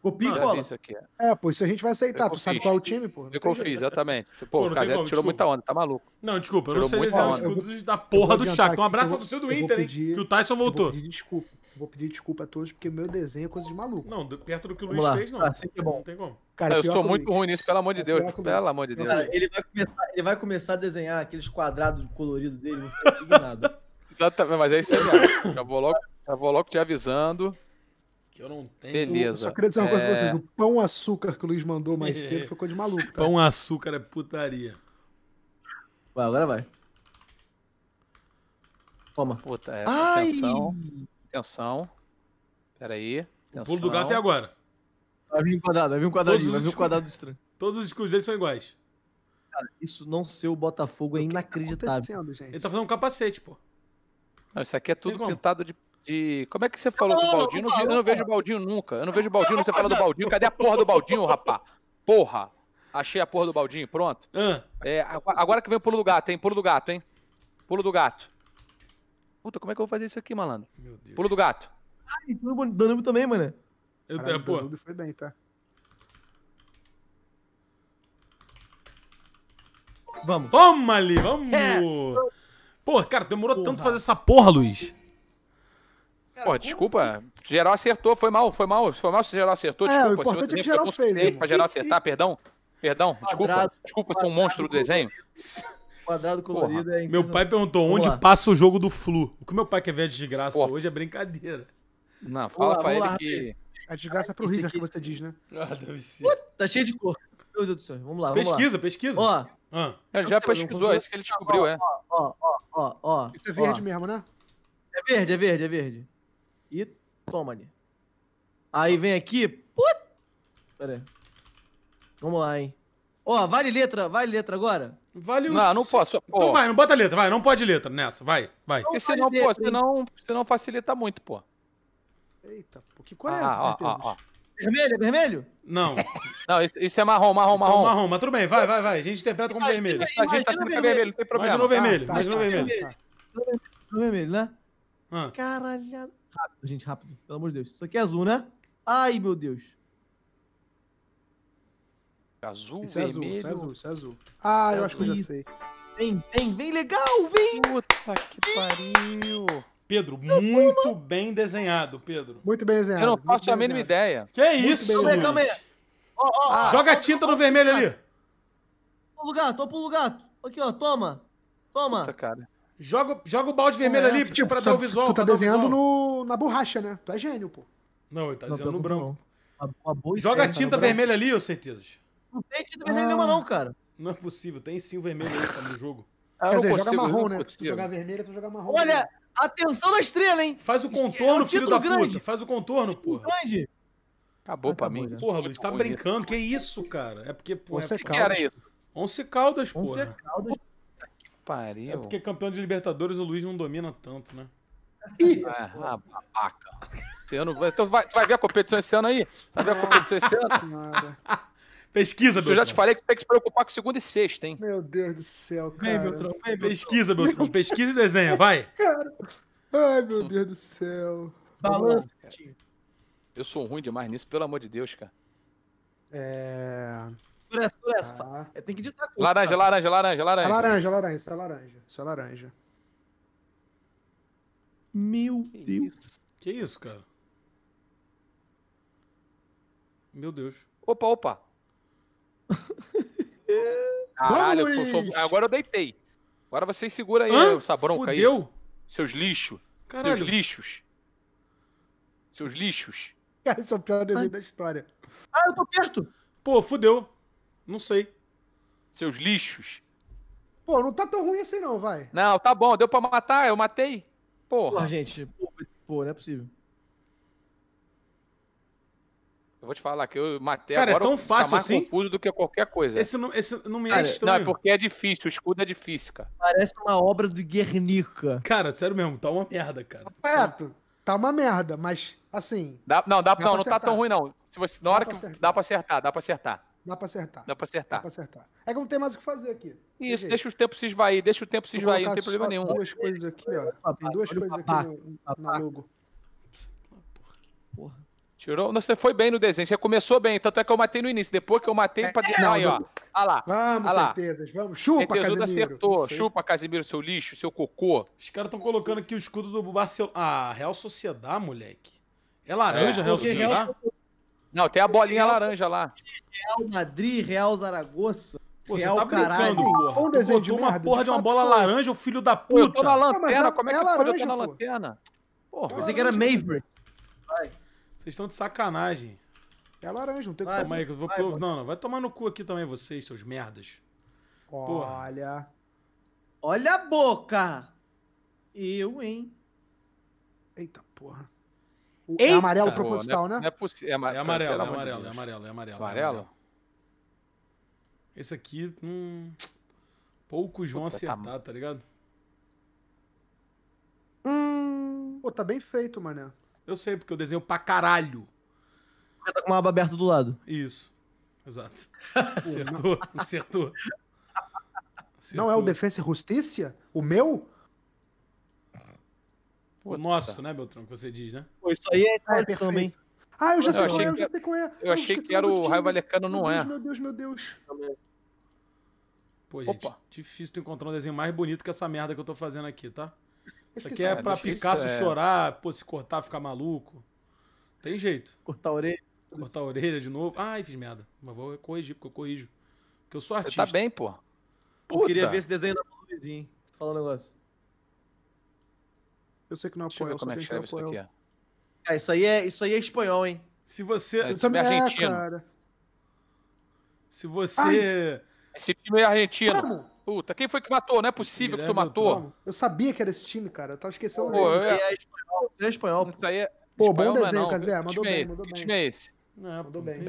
Copia e cola. Aqui,
é. é. pô, isso a gente
vai aceitar. tu sabe qual é o time, pô. Eu confio, exatamente. Tipo, pô, pô o Casete tirou desculpa. muita onda, tá maluco. Não, desculpa, eu não sei desenhar os da porra do Chaco. Então, um abraço do seu do Inter, hein? Que o Tyson voltou. desculpa.
Vou pedir desculpa a todos, porque meu desenho é coisa de maluco. Não, perto do que o Vamos Luiz lá. fez, não. Ah, assim é bom. Não tem como. Cara, eu
sou muito ruim
nisso, pelo amor de é, Deus. Pelo amor de Deus. Cara,
ele vai, começar, ele vai começar a desenhar aqueles quadrados coloridos dele, não fica indignado.
(laughs) Exatamente, mas é isso aí, Já vou logo, já vou logo te avisando que eu não tenho. Beleza. Eu só queria dizer uma coisa é... pra vocês. É. O
pão açúcar que o Luiz mandou
mais é. cedo ficou de maluco. Pão açúcar é putaria. Vai, agora vai. Toma. Puta, é, Ai. Atenção. Atenção. Pera aí. Atenção. O pulo do gato é agora. Vai
vir um quadrado, vai vir um quadradinho, vai vir um quadrado estranho. Todos os escudos deles são iguais. Cara, isso não ser o Botafogo é tá inacreditável. Tá
Ele tá fazendo um capacete, pô. Não, isso aqui é tudo pintado de de. Como é que você falou do Baldinho? eu não vejo o Baldinho nunca. Eu não vejo o Baldinho, você fala do Baldinho. Cadê a porra do Baldinho, (laughs) rapá? Porra! Achei a porra do Baldinho, pronto. Ah. É, agora que vem o pulo do gato, hein? Pulo do gato, hein? Pulo do gato. Puta, como é que eu vou fazer isso aqui, malandro? Meu Deus. Pulo do gato.
Ai, ah, o Danilo também, mano.
Eu, Caralho, pô. Danilo foi bem, tá? Vamos. Toma ali, vamos! É. Pô, cara, demorou porra. tanto fazer essa porra, Luiz. Cara, Pô, desculpa. Que... Geral acertou, foi mal, foi mal, foi mal se geral acertou, é, desculpa. O importante se é que geral fez. Né? Pra geral acertar, perdão. Perdão, desculpa. Quadrado, desculpa, sou é um monstro do desenho.
Quadrado colorido Porra. é
Meu pai perguntou onde passa o jogo do flu. O que meu pai quer ver é de desgraça Porra. hoje é brincadeira. Não, fala lá, pra ele lá, que.
A desgraça é pro River aqui... que você diz, né? Ah, deve ser. Puta, tá cheio de cor. Meu Deus do céu. Vamos lá, vamos pesquisa, lá. Pesquisa, pesquisa. Ah. Ele é, já pesquisou, é isso que ele descobriu, ó, é. Ó, ó, ó, ó. Isso é verde ó. mesmo, né? É verde, é verde, é verde. E toma Aí vem aqui. Put... Pera aí. Vamos lá, hein. Ó, oh, vale letra, vale letra agora. Vale o... Não, não posso. Então oh. vai, não bota
letra, vai. Não pode letra nessa, vai, vai. Não Porque senão, pô, senão, senão facilita muito, pô. Eita, pô, que cor é ah, essa? Ó, ó, ó. Vermelho, é vermelho? Não. (laughs) não, isso, isso, é marrom, marrom, marrom. Isso é marrom, mas tudo bem, vai, vai, vai. A gente interpreta como imagina, vermelho. Imagina, a gente tá achando que é vermelho, não tem problema. vermelho, ah, tá, tá, tá. vermelho. Tá. vermelho, né? Ah.
Caralho. Rápido, gente, rápido. Pelo amor de Deus. Isso aqui é azul, né? Ai, meu Deus.
Azul, isso vermelho. É azul, isso é azul, Ah, isso eu é acho azul. que eu já sei.
Vem, vem, vem, legal, vem! Puta que
pariu! Pedro, muito bem desenhado, Pedro. Muito bem desenhado. Eu não faço a mínima ideia. Que é isso, Calma aí, calma aí. Oh, oh, ah, Joga tinta no vermelho ali. Tô
pro lugar, tô pro lugar. Aqui, ó, toma.
Toma. Puta, cara. Joga, joga o balde vermelho é, ali tipo, pra tu, tá- dar o visual. Tu
tá desenhando no, na borracha, né? Tu é gênio,
pô.
Não, ele tá desenhando no branco. branco. joga a né? tinta vermelha ali, ô certezas.
Não tem tinta vermelha nenhuma, ah. não, cara. Não é possível, tem sim o vermelho aí tá no jogo. Quer dizer, consigo,
joga marrom, né? Se tu jogar vermelho, tu joga marrom. Olha, né?
atenção na estrela, hein? Faz o contorno, é um filho da grande. puta. Faz o contorno, porra. Grande. Acabou ah, pra acabou, mim. Já. Porra, Luiz, tá brincando. Que isso, cara? É porque, porra. Once é caldas. era isso? Onze caldas, porra. Onze caldas, porra pariu. É porque campeão de Libertadores o Luiz não domina tanto, né? Ih, é, ah, babaca. Esse ano, então vai, tu vai ver a competição esse ano aí? Vai ver a competição esse ano? Pesquisa, Beltrão. Eu já te falei que tem que se preocupar com segunda e sexta, hein? Meu Deus do céu, cara. Vem, Beltrão, vem, pesquisa, Beltrão. Pesquisa e desenha, vai.
(laughs) Cara. Ai, meu Deus do céu. Balança,
Eu sou ruim demais nisso, pelo amor de Deus, cara. É...
Ah. É, tem que ditar tudo. Laranja,
laranja, laranja, laranja. É laranja,
laranja, isso é laranja.
Isso é laranja. Meu que Deus. Isso? Que isso, cara? Meu Deus. Opa, opa. (laughs) Caralho, eu sou, agora eu deitei. Agora vocês segura aí Hã? essa bronca Fudeu? aí. Seus lixos. Caralho. Seus lixos. Seus lixos.
Cara, (laughs) esse é o pior desenho Ai. da história. Ah, eu tô perto. Pô, fudeu.
Não sei. Seus lixos.
Pô, não tá tão ruim assim não,
vai. Não, tá bom, deu pra matar, eu matei. Porra. Pô, gente, pô, não é possível. Eu vou te falar que eu matei Cara, é agora, é tão fácil tá mais assim? confuso do que qualquer coisa. Esse não, esse não me acha estranho. Não, é porque é difícil, o escudo é difícil, cara. Parece uma obra do Guernica. Cara, sério mesmo, tá uma merda, cara. Tá
Correto, tá uma merda,
mas assim... Dá, não, dá, não, não tá tão ruim não. Se você, na dá hora que... Acertar. Dá pra acertar, dá pra acertar. Dá pra acertar. Dá pra acertar. Dá pra acertar. É que não tem mais o que fazer aqui. Isso, deixa o tempo se esvair, deixa o tempo se esvair, não tem problema nenhum. Duas
coisas aqui, ó. Tem duas coisas aqui no, no logo.
Porra. Tirou. Você foi bem no desenho. Você começou bem, tanto é que eu matei no início. Depois que eu matei, é, pra é, deixar aí, ó. Olha lá. Vamos, olha lá. certezas. Vamos. Chupa, Certezudo Casimiro. acertou. Chupa, Casimiro, seu lixo, seu cocô. Os caras estão colocando aqui o escudo do Barcelona. Ah, Real Sociedade, moleque. É laranja, é. Real Sociedade? Não, tem a bolinha Real, laranja lá. Real
Madrid, Real Zaragoza. Pô, Real você tá caralho. brincando, porra. um desenho de uma porra de, de uma bola foi. laranja,
o filho da puta. Pô, eu tô na lanterna, é- como é, é que laranja, eu tô na lanterna? Porra. Pensei que era Maverick. Vai. Vocês estão de sacanagem. É laranja, não tem vai, como. Aí, eu vou... vai, não, não, vai tomar no cu aqui também vocês, seus merdas. Porra.
Olha. Olha a boca! Eu, hein? Eita porra
é amarelo é proposital, né? Não é, é, é, amarelo, é amarelo, é amarelo, é amarelo, é amarelo. Amarelo? Esse aqui, hum, poucos vão tá acertar, tá, ligado?
Hum, pô, tá bem feito, mané.
Eu sei, porque eu desenho pra caralho.
Tá com uma aba aberta do lado. Isso.
Exato. (laughs) Acertou, acertou. acertou.
Não é o Defensa e Justiça? O meu?
Puta. O nosso, né, Beltrão, que você diz, né? Pô, isso aí é, ah, é tradição, hein? Ah, eu já eu sei, é, achei, é, eu já sei qual é. Eu, achei que era o Raio Valecano, não é. Meu
Deus, meu Deus.
Pô, gente, Opa. difícil tu encontrar um desenho mais bonito que essa merda que eu tô fazendo aqui, tá? Isso aqui é, é pra difícil, Picasso é... chorar, pô, se cortar, ficar maluco. Tem jeito. Cortar a orelha. Cortar a orelha de novo. Ai, fiz merda. Mas vou corrigir, porque eu corrijo. Porque eu sou artista. Você tá bem, pô. Puta. Eu queria ver esse desenho da Luizinho. Fala um negócio.
Eu sei
que não apoia, é eu é que apoiar.
Isso, aqui, é. isso, aí é, isso aí é espanhol, hein? Se você. É, também é, é argentino. Cara. Se você. Ai. Esse time é argentino. Vamos. Puta, quem foi que matou? Não né? é possível Guilherme que tu matou.
Eu sabia que era esse time, cara. Eu tava esquecendo. Pô, eu... é
espanhol. É espanhol. Isso aí é. Pô, é espanhol, bom desenho, Cadê? Mandou bem, mandou bem. Que time é esse? Não, mandou bem.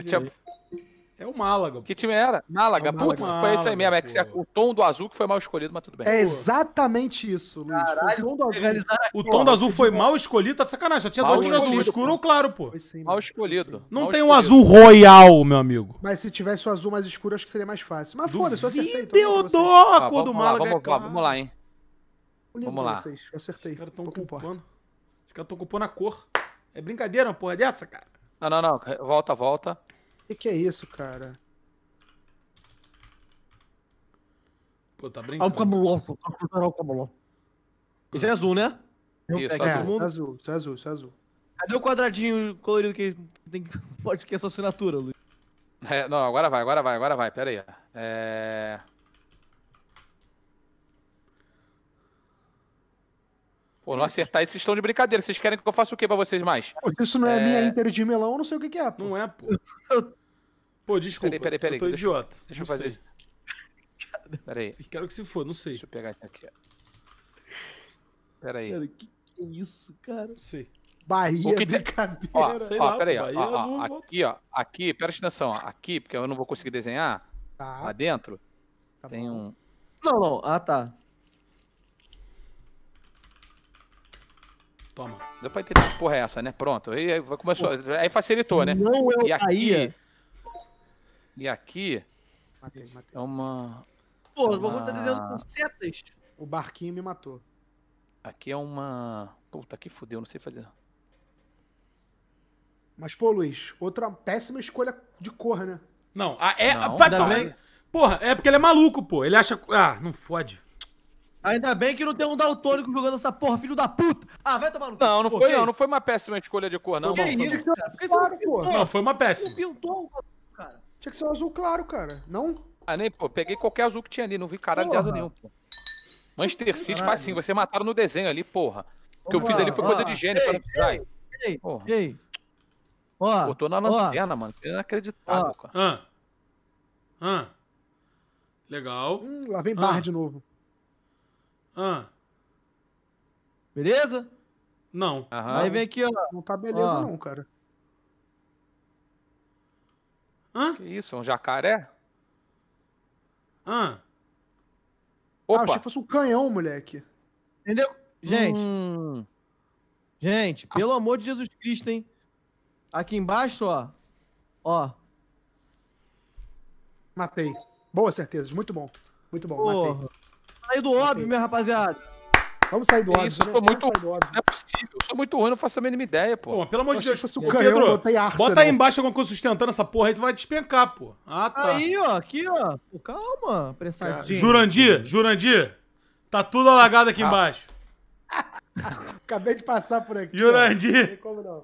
É o Málaga. Que time era? Málaga. É Putz, foi isso aí mesmo. É que o tom do azul que foi mal escolhido, mas tudo bem. É
exatamente
isso, Luiz. Caralho, o tom do azul, o tom do azul foi mal escolhido, tá sacanagem. Só tinha mal dois de azul, escuro ou claro, pô. Sim, mal escolhido. Não mal tem escolhido. um azul royal, meu amigo. Mas se tivesse o
um azul mais escuro, acho que seria mais fácil. Mas foda-se, eu acertei. Então, a ah, cor do Málaga vamos, é claro. Vamos
lá, hein. Vamos lá. Vocês. acertei. Os caras estão ocupando a cor. É brincadeira uma porra dessa, cara? Não, não, não. Volta, volta. Que que é isso, cara? Pô, tá brincando. Olha o cabuló.
o tá cabuló. Esse é azul, né? Isso, é, azul. É, azul, isso é azul, isso é azul. Cadê o quadradinho colorido que tem que (laughs) pode que é sua assinatura, Luiz?
É, não, agora vai, agora vai, agora vai, pera aí. É... Pô, não acertar isso, vocês estão de brincadeira. Vocês querem que eu faça o que pra vocês mais?
Pô, isso não é, é... minha Inter de melão, eu não sei o que, que é, pô. Não é, pô.
(laughs) pô, desculpa. Peraí, peraí, peraí. Eu tô deixa, idiota. Deixa eu fazer sei. isso. Peraí. Quero que se for, não sei. Deixa eu pegar isso aqui. Peraí. Cara, que
que é isso, cara? Não sei. Bahia, o que é tem... brincadeira. Ó, sei ó, lá, peraí, ó, ó, ó
aqui, ó, aqui, presta atenção, ó, aqui, porque eu não vou conseguir desenhar, tá. lá dentro, tá tem um... Não, não, ah, tá. Toma. Deu pra entender que porra é essa, né? Pronto. Aí começou. Aí facilitou, né? Não eu é o e aqui, E aqui. Matei, matei. É uma. Pô, uma... o bagulho tá dizendo com
setas. O barquinho
me matou.
Aqui é uma. Puta que fudeu, não sei fazer.
Mas, pô, Luiz, outra péssima escolha de cor, né?
Não, a, é. Não, a, não. Porra, é porque ele é maluco, pô. Ele acha. Ah, não fode. Ainda
bem que não tem um daltônico jogando essa porra, filho da puta. Ah, vai tomar no cu. Não, não foi, não. Não foi
uma péssima escolha de cor, não. Que isso, que
não pintou?
Não, foi uma péssima. Não pintou, cara. Tinha que ser um azul claro, cara. Não?
Ah, nem, pô. Peguei qualquer azul que tinha ali. Não vi caralho de azul nenhum, pô. Manchester City faz assim. Vocês mataram no desenho ali, porra. O que eu fiz ali foi coisa de gênio pra não Ei, ei. Ó. Botou na lanterna, mano. É inacreditável, cara. Ah. Ah. Legal. Hum, lá
vem bar de novo.
Ah. Beleza? Não. Aham. Aí vem aqui,
ó. Não tá beleza, não, cara.
Hã? Que isso? Um jacaré? Hã? Opa. Ah, achei que fosse um canhão,
moleque. Entendeu? Gente. Hum. Gente, pelo amor de Jesus Cristo, hein? Aqui embaixo, ó. Ó. Matei. Boa certeza. Muito bom. Muito bom. Porra. Matei sair do óbvio, minha rapaziada.
Vamos sair do óbvio. Isso, eu sou né? muito. Não é possível. Eu sou muito ruim, não faço a mínima ideia, pô. Pô, pelo amor de Deus. Fosse o Pedro, canhão, bota aí embaixo alguma coisa sustentando essa porra aí, você vai despencar, pô. Ah, tá.
Aí, ó, aqui, ó. Calma, apressadinho.
Jurandir, Jurandir. Tá tudo alagado aqui ah. embaixo.
(laughs) Acabei de passar por aqui. Jurandir. Não tem como
não.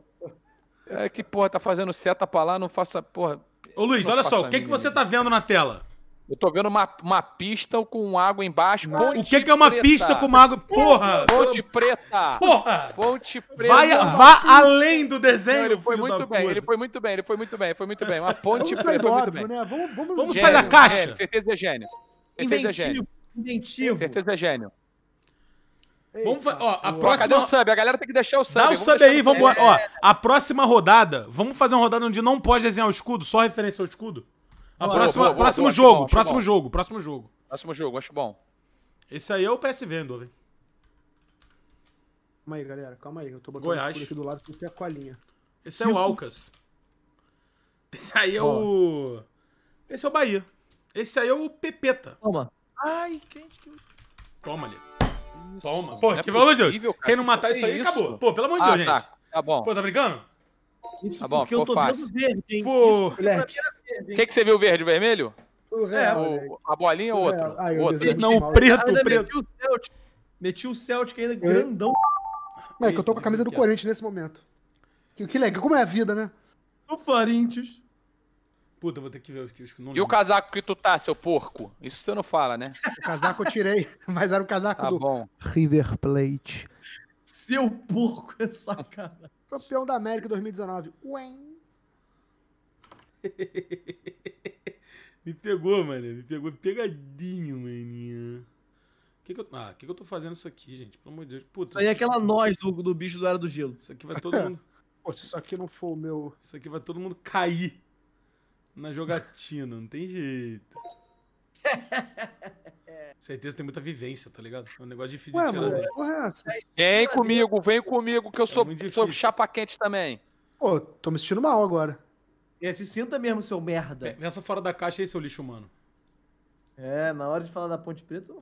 É que, porra, tá fazendo seta pra lá, não faça, porra. Ô, Luiz, olha só, o que, que você tá vendo na tela? Eu tô vendo uma, uma pista com água embaixo. Ponte o que, é que é uma preta. pista com água? Porra! Ponte preta! Porra! Ponte preta! Vai, vá além do desenho! Não, ele foi muito bem, ele foi muito bem, ele foi muito bem, foi muito bem. Uma (laughs) ponte vamos preta. Sair óbvio, né? Vamos, vamos...
vamos gênio, sair da caixa! Gênio,
certeza é gênio. Certeza é inventivo, é gênio. Inventivo. Certeza é gênio. Eita, vamos ó, a próxima... Cadê o sub? A galera tem que deixar o sub. Dá o sub aí, vamos... Ó, a próxima rodada, vamos fazer uma rodada onde não pode desenhar o escudo, só referência ao escudo? A próxima, boa, próximo boa, jogo, próximo bom. jogo, próximo jogo. Próximo jogo, acho bom. Esse aí é o PSV, Andover.
Calma aí, galera, calma aí. Eu tô botando Goiás. aqui do lado porque é a colinha.
Esse Cinco. é o Alcas. Esse aí é oh. o. Esse é o Bahia. Esse aí é o Pepeta. Toma.
Ai, quente que.
Toma ali. Toma. Pô, é que pelo amor de Deus. Quem não matar isso aí, isso? acabou. Pô, pelo amor de ah, Deus, tá. gente. Tá bom. Pô, tá brincando? Isso tá bom, porque eu tô fácil. vendo
verde, hein? Pô, o que,
que você viu verde e vermelho?
O real, é, né? o, a bolinha ou outro? Ai, outro. Não, o preto, o né? preto. Meti o Celtic, meti o Celtic ainda eu... grandão.
Não, é que eu tô com a camisa do Corinthians nesse momento. Que, que legal, como é a vida, né?
O Corinthians.
Puta, vou ter que ver os que não lembro. E o casaco que tu tá, seu porco? Isso você não fala, né?
O casaco eu tirei, (laughs) mas era o casaco tá do bom. River Plate. Seu porco é sacanagem. Campeão da América 2019.
(laughs) me pegou, mano. Me pegou pegadinho, maninha. Que que eu, ah, o que, que eu tô fazendo isso aqui, gente? Pelo amor de Deus. Puta, isso aí é aquela nós
do, do bicho do Era do Gelo. Isso aqui vai todo mundo. (laughs) Pô,
se isso aqui não for o meu. Isso aqui vai todo mundo cair na jogatina, não tem jeito. (laughs) Certeza tem muita vivência, tá ligado? É um negócio difícil Ué, de tirar mano, é Vem comigo, vem comigo, que eu sou, é sou chapa quente também.
Pô, tô me sentindo mal agora.
É, se sinta mesmo, seu merda. É, pensa fora da caixa aí, seu lixo humano.
É, na hora de falar da Ponte
Preta.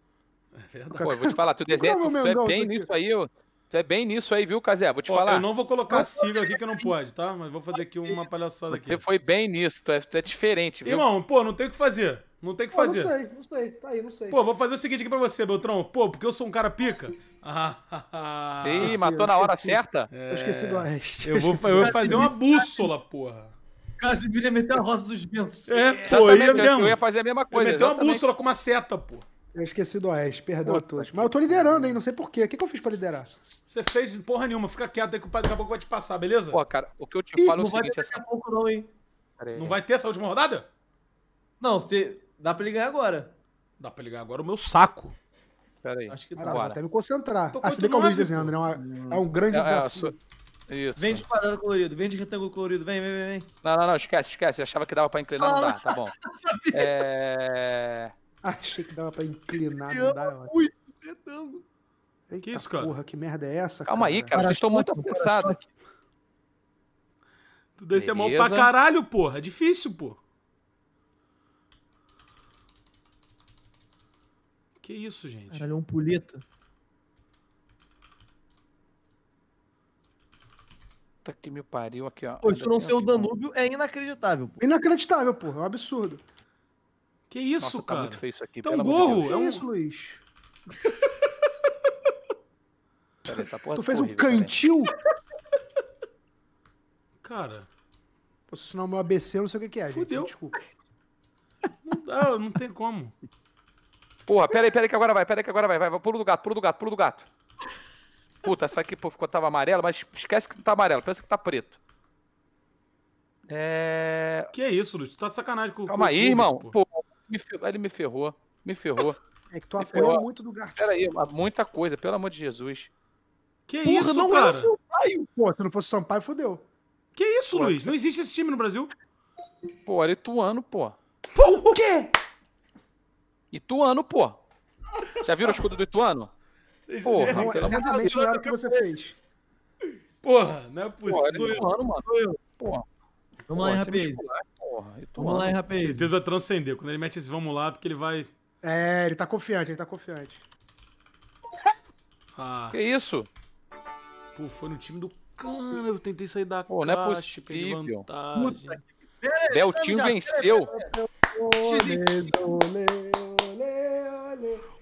É verdade. Pô, eu vou te falar, tu, desenha, tu, tu é bem nisso aí, eu, tu é bem nisso aí, viu, Casé? Vou te Pô, falar. Eu não vou colocar sigla aqui que não pode, tá? Mas vou fazer aqui uma palhaçada aqui. Você foi bem nisso, tu é, tu é diferente, viu? Irmão, pô, não tem o que fazer. Não tem o que fazer. não
sei, não sei. Tá aí, não sei. Pô,
vou fazer o seguinte aqui pra você, Beltrão. Pô, porque eu sou um cara pica. Ah, Ih, matou na hora esqueci. certa? É... Eu esqueci do oeste. Eu vou, (laughs) eu vou fazer uma bússola, porra. Casimiro ia meter a rosa dos ventos. É, pô, ia mesmo. Eu ia fazer a mesma coisa. Meter uma bússola com uma seta, pô.
Eu esqueci do Oeste, perdão a todos. Mas eu tô liderando, hein? Não sei porquê. O que, que eu fiz pra liderar?
Você fez porra nenhuma, fica quieto aí que o daqui a pouco vai te passar, beleza? Pô, cara, o que eu te Ih, falo é o seguinte. Não vai ter essa... não, vai ter última rodada? Não, se. Dá pra ele ganhar agora. Dá pra ele ganhar agora o meu saco. Pera aí. Acho que dá. Caraca,
até
me concentrar. Tô ah, o bem que eu é desenhando, né? É, é um grande é, é desafio.
É, Isso. Vem de quadrado colorido, vem de retângulo colorido, vem, vem, vem. Não, não, não, esquece, esquece. Eu achava que dava pra inclinar, não dá, tá bom. (laughs) É...
(laughs) Achei que dava pra inclinar, não dá. Eu muito retângulo.
Eita que isso, cara? Porra, que merda é essa? Calma cara? aí, cara, vocês estão muito apressados.
Tu deixa a mão pra caralho, porra. É difícil, porra. Que isso, gente? Caralho, é um puleta. Puta que me pariu aqui, ó. Pô, isso não ser o
Danúbio é inacreditável, pô. Inacreditável, pô. É um absurdo.
Que isso, Nossa, cara? Tá muito feio isso aqui. Tá gorro. De é um... Luiz. (laughs) Pera, essa porra tu tá fez horrível, um cantil? Cara.
Pô, se isso não é meu ABC, eu não sei o que, é.
Fudeu. Gente, desculpa. Não não tem como. Porra, peraí, peraí que agora vai, peraí que agora vai, vai, vai, pulo do gato, pulo do gato, pulo do gato. Puta, essa aqui pô, ficou, tava amarela, mas esquece que não tá amarelo, pensa que tá preto. É. Que é isso, Luiz? Tu tá de sacanagem com o. Calma com aí, irmão. Pô, me ferrou, ele me ferrou, me ferrou. É que tu apoiou muito do gato. Peraí, muita coisa, pelo amor de Jesus. Que Porra, isso, não cara? Era
Sampaio. Pô, se não fosse Sampaio, fodeu.
Que isso, pô, Luiz? Não existe esse time no Brasil. Pô, era Ituano, pô. Pô, o quê? Ituano, pô. Já viram o escudo do Ituano? Porra, não, é exatamente
o que você fez.
Porra, não é possível. Porra, Ituano, mano. Porra. Vamos lá, hein, rapaz. Vamos lá, rapaz. Certeza vai transcender. Quando ele mete esse vamos lá, porque ele vai.
É, ele tá confiante, ele tá confiante.
Ah. Que isso? Pô, foi no time do Cano. Eu tentei sair da Pô, caixa, não é possível. Puta, Beltinho venceu. Beleza,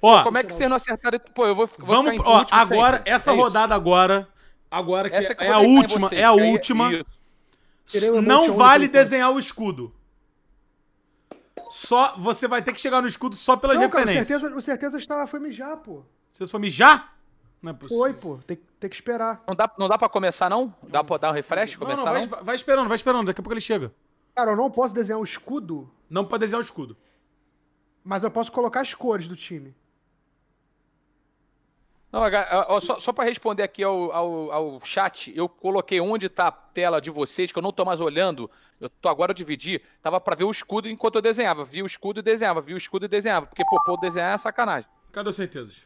Ó, como é que vocês não acertaram? Pô, eu vou, vou vamos, ó, agora sempre. essa é rodada isso. agora, agora que, essa que é, a última, você, é a é última, é a última. Não vale então. desenhar o escudo. Só você vai ter que chegar no escudo só pelas não, referências.
Cara, o certeza, o certeza estava foi mijar, pô.
Você foi mijar? Não é possível. Foi, pô. Tem, tem que esperar. Não dá, não dá pra começar, não? Dá pra dar um refresh? Não, começar, não, vai, vai, esperando, vai esperando. Daqui a pouco ele chega. Cara, eu não posso desenhar o um escudo? Não pode desenhar o um escudo.
Mas eu posso colocar as cores do time.
Não, só, só para responder aqui ao, ao, ao, chat, eu coloquei onde está a tela de vocês, que eu não estou mais olhando, eu tô agora dividir. tava para ver o escudo enquanto eu desenhava, vi o escudo e desenhava, vi o escudo e desenhava, porque pô, pô desenhar é sacanagem. Cadê as certezas?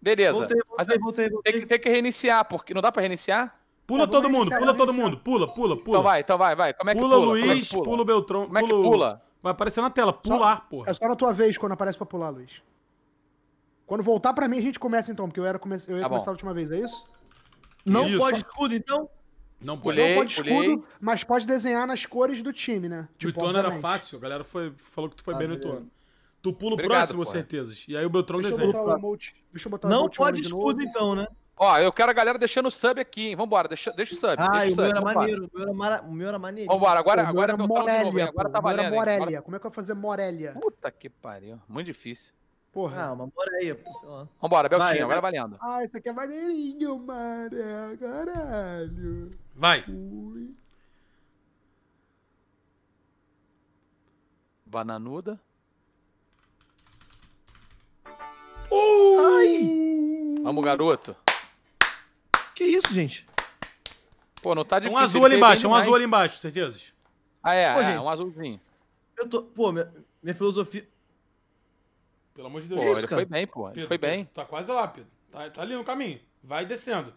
Beleza. Voltei, voltei, é- voltei, voltei. Tem, que, tem que reiniciar, porque não dá para reiniciar? Pula ah, todo mundo, pula todo mundo, pula, pula, pula. Então vai, então vai, vai. Como é pula que pula? Luiz, é que pula? pula o Beltrão. Como é que pula? Vai aparecer na tela, pular, só, porra. É
só na tua vez quando aparece pra pular, Luiz. Quando voltar pra mim, a gente começa então, porque eu, era come... eu ia tá começar a última vez, é isso? Não isso. pode escudo, então?
Não, pulei, não pode pulei. escudo,
mas pode desenhar nas cores do time, né?
Tipo, o Ituano era fácil, a galera foi, falou que tu foi ah, bem no Ituano. Tá tu pula o próximo, porra. certezas. E aí o Beltrão Deixa desenha. Eu botar o
emote. Deixa eu botar não o emote pode escudo,
então, né? Ó, eu quero a galera deixando o sub aqui, hein? Vambora, deixa, deixa o sub. Ah, deixa o, sub, meu era vambora. maneiro, o
meu era, mara, o meu era maneiro. Vambora, agora, pô, agora, tá agora Morelia, novo, agora tá valendo. Era Morelia. Agora... Como é que eu vou fazer Morelia?
Puta que pariu, muito difícil. Porra. Ah, mas bora aí. Vambora, Beltinho, vai, agora vai. valendo.
Ah, isso aqui é maneirinho, mano. Caralho.
Vai. Ui. Bananuda. Ui! Ai. Vamos, garoto. Que isso, gente? Pô, não tá é difícil. um azul ali embaixo, é um azul ali embaixo, certezas. Ah, é, Pô, é, gente, é um azulzinho.
Eu tô. Pô, minha,
minha filosofia. Pelo amor de Deus, pô, isso, ele cara. foi bem, pô. Pedro, ele foi bem. Pedro, tá quase lá, Pedro. Tá, tá, ali no caminho. Vai descendo.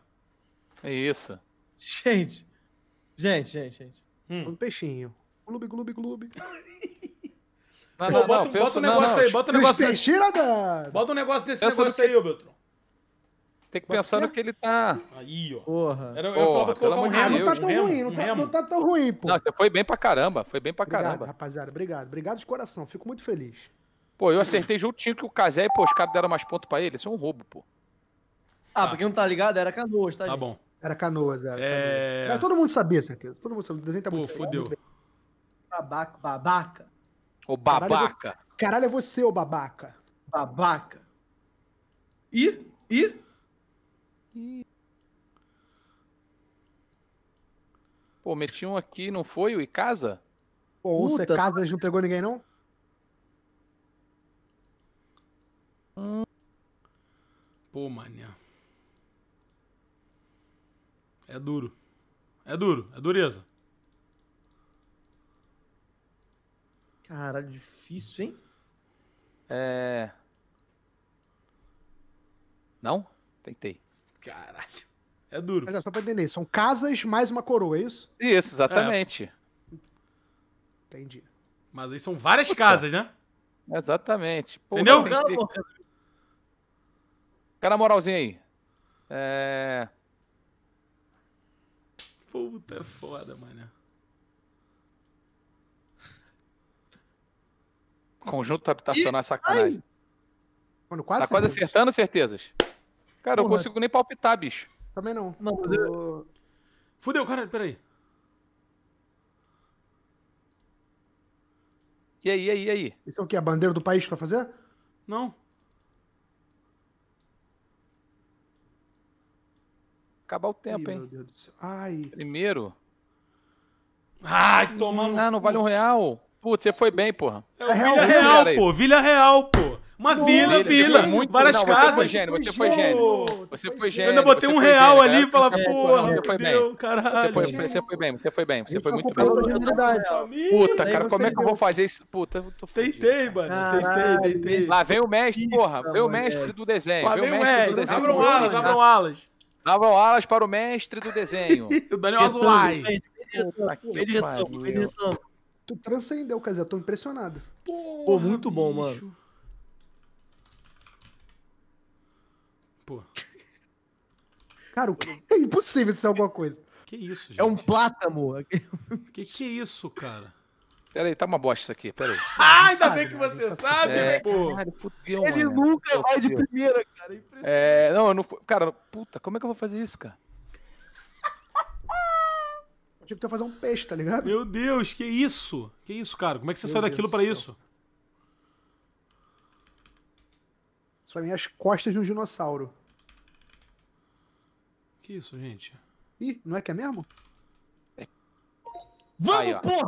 É isso. Gente.
Gente, gente, gente. Hum. Um peixinho.
Glube, glube, glube.
Não, não, não, bota, não, bota penso, um negócio não, não.
aí, bota um negócio
aí.
Bota um negócio desse negócio que... aí, Beltrão. Tem que pensar no que ele tá. Aí, ó. Porra. Era, eu Porra, falava colocar um remo. Não tá tão ruim,
não tá, não tá tão ruim,
pô. Não, você foi bem pra caramba. Foi bem pra obrigado, caramba.
Rapaziada, obrigado. Obrigado de coração. Fico muito feliz.
Pô, eu acertei juntinho que o Casé e pô, os caras deram mais pontos pra ele. Isso é um roubo, pô.
Ah, ah. porque não tá ligado, era canoas, tá? Tá gente?
bom.
Era canoas, era.
É... Mas todo
mundo sabia, certeza. Todo mundo sabia. O desenho tá pô, muito fudeu.
Babaca, babaca. Ô, babaca.
Caralho, é você, ô babaca.
Babaca. Ih, ih.
Ih.
Pô, meti um aqui, não foi? O Icasa?
Pô, ou você casa não pegou ninguém, não?
Hum. Pô, mania. É duro. É duro, é dureza. Caralho, difícil, hein? É. Não? Tentei. Caralho.
É duro. Mas é só pra entender, são casas mais uma coroa, é isso?
Isso, exatamente. É. Entendi. Mas aí são várias Puta. casas, né? Exatamente. Pô, Entendeu? Tem... Cara, cara, moralzinho aí. É. Puta é foda, mano. Conjunto habitacional é sacanagem. Mano, quase tá quase acertando certezas. Cara, Porra. eu consigo nem palpitar, bicho. Também não. Não, tô... Fudeu, cara, peraí. E aí, e aí, e aí?
Isso é o que? A bandeira do país que tá fazendo? Não.
Acabar o tempo, Ih, hein? Meu Deus do céu. Ai. Primeiro. Ai, tomando. Ah, não vale um real. Putz, você foi bem, porra. É, é real, Vila Real, real pô. Vila Real, pô. Uma Nossa, vila, vila. Muito, várias não, casas. Você foi gênio, você foi gênio.
Você foi gênio. Eu ainda botei um real gênio, ali e né? falava, é, porra, você
foi bem. Caralho. Você foi, você foi bem, você foi bem. Você foi muito bem. Puta, cara, como é que eu vou fazer isso? Puta, eu tô fudido. Tentei, mano. Tentei, tentei. Lá vem o mestre, porra. É. Vem o mestre do desenho. Vem o mestre do desenho. Abram alas, abram alas. Abram alas para o mestre do desenho. (laughs) o Daniel Azulay.
Tu transcendeu, quer dizer, eu tô impressionado. Pô, muito bom, mano. Pô. Cara, é impossível ser alguma coisa. Que isso, gente? É um plátamo.
Que que é isso, cara? Peraí, tá uma bosta isso aqui, peraí. Ah, ainda sabe, bem que você cara, sabe, é, pô? Caralho, fudeu, Ele mano, nunca fudeu, vai de primeira, cara. É, é não, não, cara, puta, como é que eu vou fazer isso, cara? Eu (laughs) tipo, até fazer um peixe, tá ligado? Meu Deus, que isso? Que isso, cara? Como é que você Meu saiu Deus daquilo pra céu. isso?
Isso pra mim é as costas de um dinossauro.
Que isso, gente?
Ih, não é que é mesmo? É.
Vamos, Aí, porra!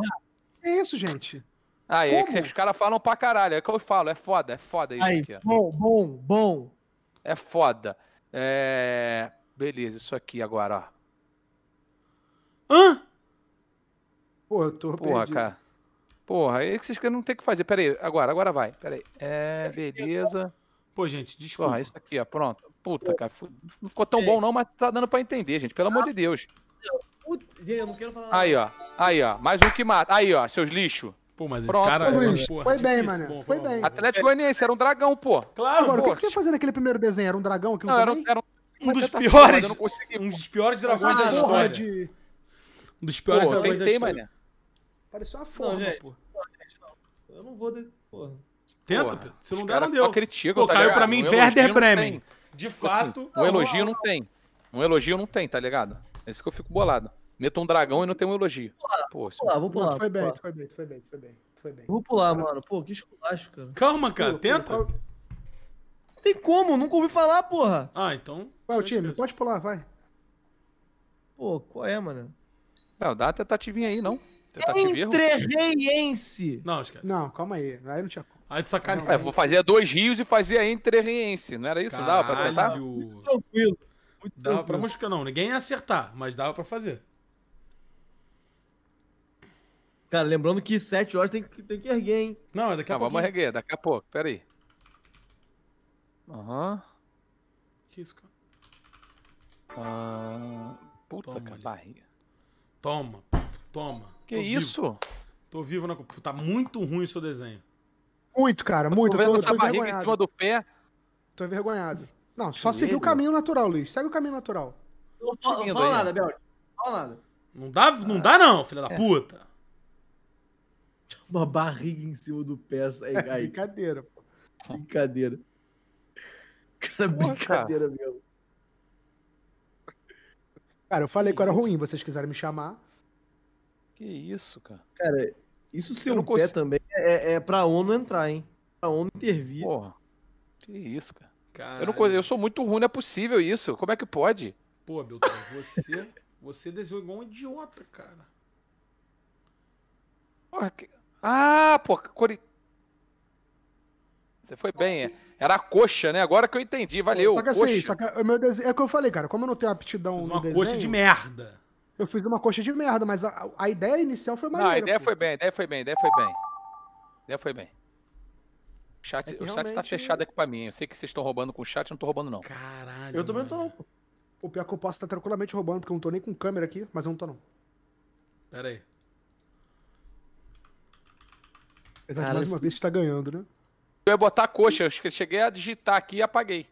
É
isso, gente.
Aí, é que Como? os caras falam pra caralho. É que eu falo, é foda, é foda isso Aí, aqui. ó. bom,
bom, bom.
É foda. É. Beleza, isso aqui agora, ó. Hã? Pô, eu tô Porra, perdido. cara. Porra, é que vocês não tem o que fazer. Pera aí, agora, agora vai. Pera aí. É, beleza. Pô, gente, desculpa. Porra, isso aqui, ó, pronto. Puta, cara, não ficou tão bom não, mas tá dando pra entender, gente. Pelo amor de Deus. gente, eu não quero falar Aí, ó. Aí, ó. Mais um que mata. Aí, ó, seus lixos. Pô, mas Pronto, esse cara... É porra, foi bem, mano. foi bem. Atlético Goianiense, era um dragão, pô.
Claro, Agora, pô. o que, que você tá fazendo naquele primeiro desenho? Era um dragão? não, era um, era um,
um dos piores... um dos piores dragões ah, da história. De... Um dos piores pô, dragões tentei, da história. Mané.
Pareceu uma forma, não, gente, pô. Eu não vou... De... Porra.
Tenta, pô. se não der, não deu. Pô, caiu pra mim Werder Bremen de tipo assim, fato. Assim, um elogio não tem. Um elogio não tem, tá ligado? É isso que eu fico bolado. Meto um dragão e não tem um elogio. Pô, vou pular, vou pular. Foi bem,
foi bem, foi bem, foi bem. Foi bem. Vou pular, mano. Pô, que esculacho, cara. Calma, cara, tenta. Tá- não tem como, nunca ouvi falar, porra. Ah, então. Vai, o time, pode pular, vai. Pô, qual é, mano?
Não, dá a tentativa aí, não. Tentativa
Entrerreiense! Não, esquece. Não, calma aí. Aí não
tinha como. Aí de sacanagem. É, vou fazer dois rios e fazia entrerriense, não era isso? Caralho. Dava pra tentar? Muito tranquilo. Muito dava tranquilo. pra música não, ninguém ia acertar, mas dava pra fazer.
Cara, lembrando que sete horas tem que, tem que erguer, hein? Não, é daqui a pouco. Vamos
erguer, daqui a pouco, aí. Aham. Uhum. Que isso, cara? Ah, puta toma, cara, barriga. Toma, toma. Que Tô isso? Vivo. Tô vivo na. Tá muito ruim o seu desenho.
Muito, cara, muito. Tô, eu tô, tô em cima do pé. Tô envergonhado. Não, só seguir o caminho natural, Luiz. Segue o caminho natural.
Não, fala nada, Bel. Fala nada. Não dá, não, ah, dá não filha é. da puta. (laughs) Uma barriga em cima do pé. Aí, é, aí. Brincadeira, pô. Brincadeira. Cara, Porra, brincadeira cara. mesmo.
Cara, eu falei que, que era isso? ruim, vocês quiserem me chamar.
Que isso, cara. Cara, isso seu um consigo... pé também é, é, é pra ONU entrar,
hein? Pra ONU intervir. Porra, que isso, cara. Eu, não, eu sou muito ruim, não é possível isso. Como é que pode? Pô, Beltrão, você, (laughs) você desenhou igual um idiota, cara. Porra, que... Ah, pô, Corinthians. Você foi bem, é. era a coxa, né? Agora que eu entendi, valeu. Só que assim, coxa. só que
é meu desenho, é o que eu falei, cara, como eu não tenho aptidão Vocês no uma desenho... uma coxa de merda. Eu fiz uma coxa de merda, mas a, a ideia inicial foi maneira. Não, a ideia pô. foi
bem, a ideia foi bem, a ideia foi bem. A ideia foi bem. O chat, é o chat tá fechado é. aqui pra mim. Eu sei que vocês estão roubando com o chat, não tô roubando, não. Caralho.
Eu também não tô, não. O pior é que eu posso estar tá tranquilamente roubando, porque eu não tô nem com câmera aqui, mas eu não tô, não.
Pera aí. Cara, mais uma vez está ganhando, né? Eu ia botar a coxa, eu cheguei a digitar aqui e apaguei.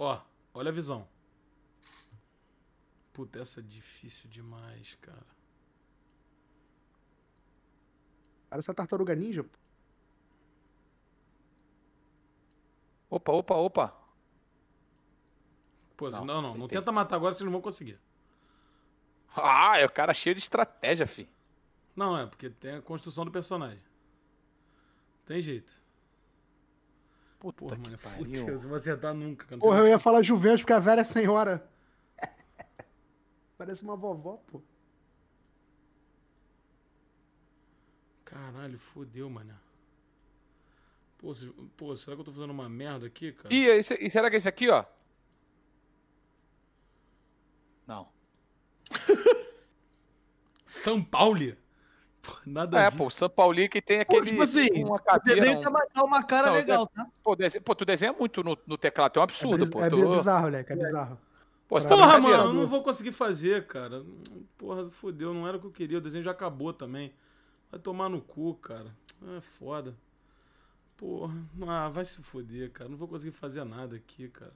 Ó, olha a visão. Puta, essa é difícil demais, cara.
Cara, essa tartaruga ninja.
Opa, opa, opa. Pô, não, não, não, não tenta matar agora, vocês não vão conseguir. Ah, é o cara cheio de estratégia, fi. Não, é porque tem a construção do personagem. Tem jeito. Puta Porra, que mano, pariu. eu não vou acertar nunca. Porra, eu ia falar
Juventus porque a velha é senhora. Parece uma vovó, pô.
Caralho, fodeu, mano. Pô, se, pô, será que eu tô fazendo uma merda aqui, cara? Ih, e será que é esse aqui, ó? Não. (laughs) São Paulo? Pô, nada é, pô, São Paulo que tem aquele. Pô, tipo assim, uma cadeira, o desenho tá,
tá uma cara não, legal,
é- tá? Pô, desenho, pô, tu desenha muito no, no teclado, é um absurdo, é, pô. É, tu... é bizarro, moleque, é
bizarro. Pô, você
tá Porra, mano, não vou conseguir fazer, cara. Porra, fodeu, não era o que eu queria. O desenho já acabou também. Vai tomar no cu, cara. É foda. Porra, ah, vai se foder, cara. Não vou conseguir fazer nada aqui, cara.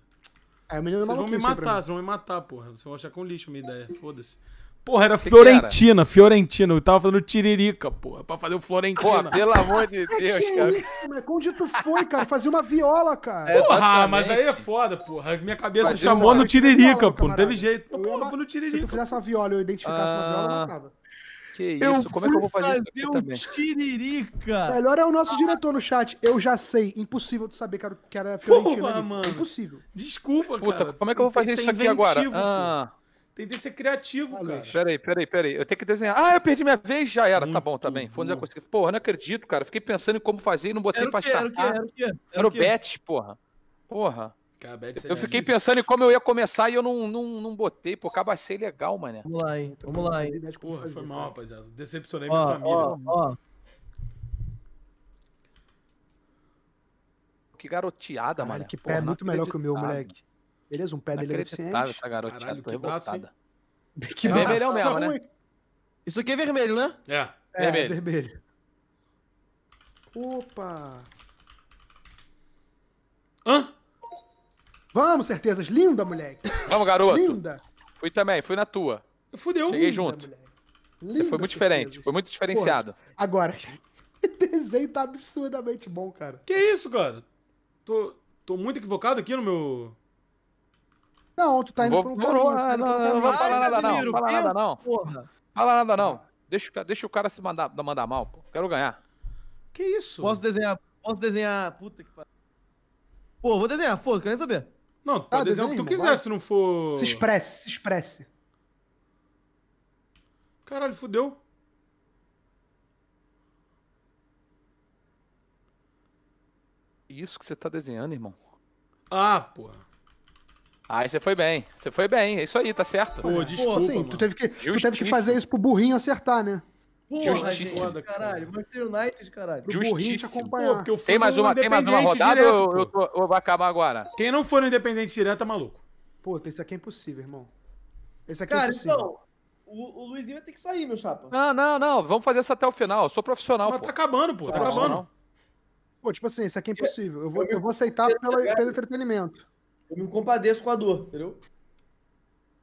É, menino é Vocês vão me matar, vocês
vão me matar, porra. Vocês vão achar com é lixo a minha ideia. Foda-se. Porra, era que Fiorentina, que era? Fiorentina. Eu tava falando Tiririca, porra, pra fazer o Florentina. Pô, pelo amor de (laughs) Deus, é cara.
mas onde tu foi, cara? Fazia uma viola, cara. É, porra, Exatamente. mas aí
é foda, porra. Minha cabeça chamou uma... no Tiririca, pô. Não teve jeito.
porra, eu fui no Tiririca. Se eu fizesse uma viola e eu identificasse ah... uma viola, eu ah,
matava. Que isso, eu como é que eu vou fazer isso aqui um também?
Tiririca. Melhor é o nosso ah. diretor no chat. Eu já sei, impossível de saber que era, que era Fiorentino. Porra, ali. mano. Impossível.
Desculpa, Puta, cara. como é que eu vou fazer isso aqui agora? Ah. Tem que ser criativo, ah, cara. Peraí, peraí, peraí. Eu tenho que desenhar. Ah, eu perdi minha vez, já era. Tá muito tá bom, tá bem. Foi onde eu consegui. Porra, não acredito, cara. Fiquei pensando em como fazer e não botei era pra estar. Era, o era, o era, era o Betis, porra. Porra. Cabete, é eu fiquei pensando em como eu ia começar e eu não, não, não botei, pô. ser legal, mané. Vamos lá, hein? Vamos lá, hein?
Porra, foi mal,
rapaziada. Decepcionei ó, minha família. Ó, ó. Que garoteada, mano. Que pé é muito melhor que o meu, moleque. Beleza, um pé dele é deficiente. essa garotinha, Caralho, que revoltada.
que é vermelhão mesmo, né?
Isso aqui é vermelho, né? É. É, vermelho.
É, vermelho. Opa! Hã? Vamos, certezas. Linda, moleque.
Vamos, garoto. Linda. Fui também, fui na tua. Fudeu. Cheguei Linda, junto. Linda, Você foi muito diferente, foi muito diferenciado. Porra.
Agora, (laughs) esse desenho tá absurdamente bom, cara.
Que isso, cara? Tô, tô muito equivocado aqui no meu...
Não, tu tá indo vou, pra um caminho. Não, tá não, não, fala nada não, fala nada não.
Fala nada não. Deixa, deixa o cara se mandar, mandar mal, pô. Quero ganhar.
Que isso? Posso desenhar, posso desenhar, puta que pariu. Pô, vou desenhar, foda, nem saber. Não, tu
ah, pode desenhar o que tu quiser, vai. se não for... Se expresse, se expresse.
Caralho, fudeu. Isso que você tá desenhando, irmão? Ah, porra. Aí você foi bem. Você foi bem. É isso aí, tá certo. Pô, desculpa, Pô, assim, tu teve, que, tu teve que fazer
isso pro burrinho acertar, né?
Justiça.
Caralho, Manchester United, caralho. Justiça. Pô, tem mais uma, tem mais
uma rodada direto, ou eu, tô, ou vai acabar agora? Quem não for no Independente direto é maluco. Pô, esse aqui é impossível, irmão. Esse aqui é Cara, é impossível. Então,
o, Luizinho vai ter que sair, meu chapa.
Não, não, não. Vamos fazer isso até o final. Eu sou profissional, Mas pô. tá acabando, pô. Tá, acabando.
Pô, tipo assim, isso aqui é impossível. Eu vou, eu vou aceitar pelo entretenimento. Eu me
compadeço com a dor, entendeu?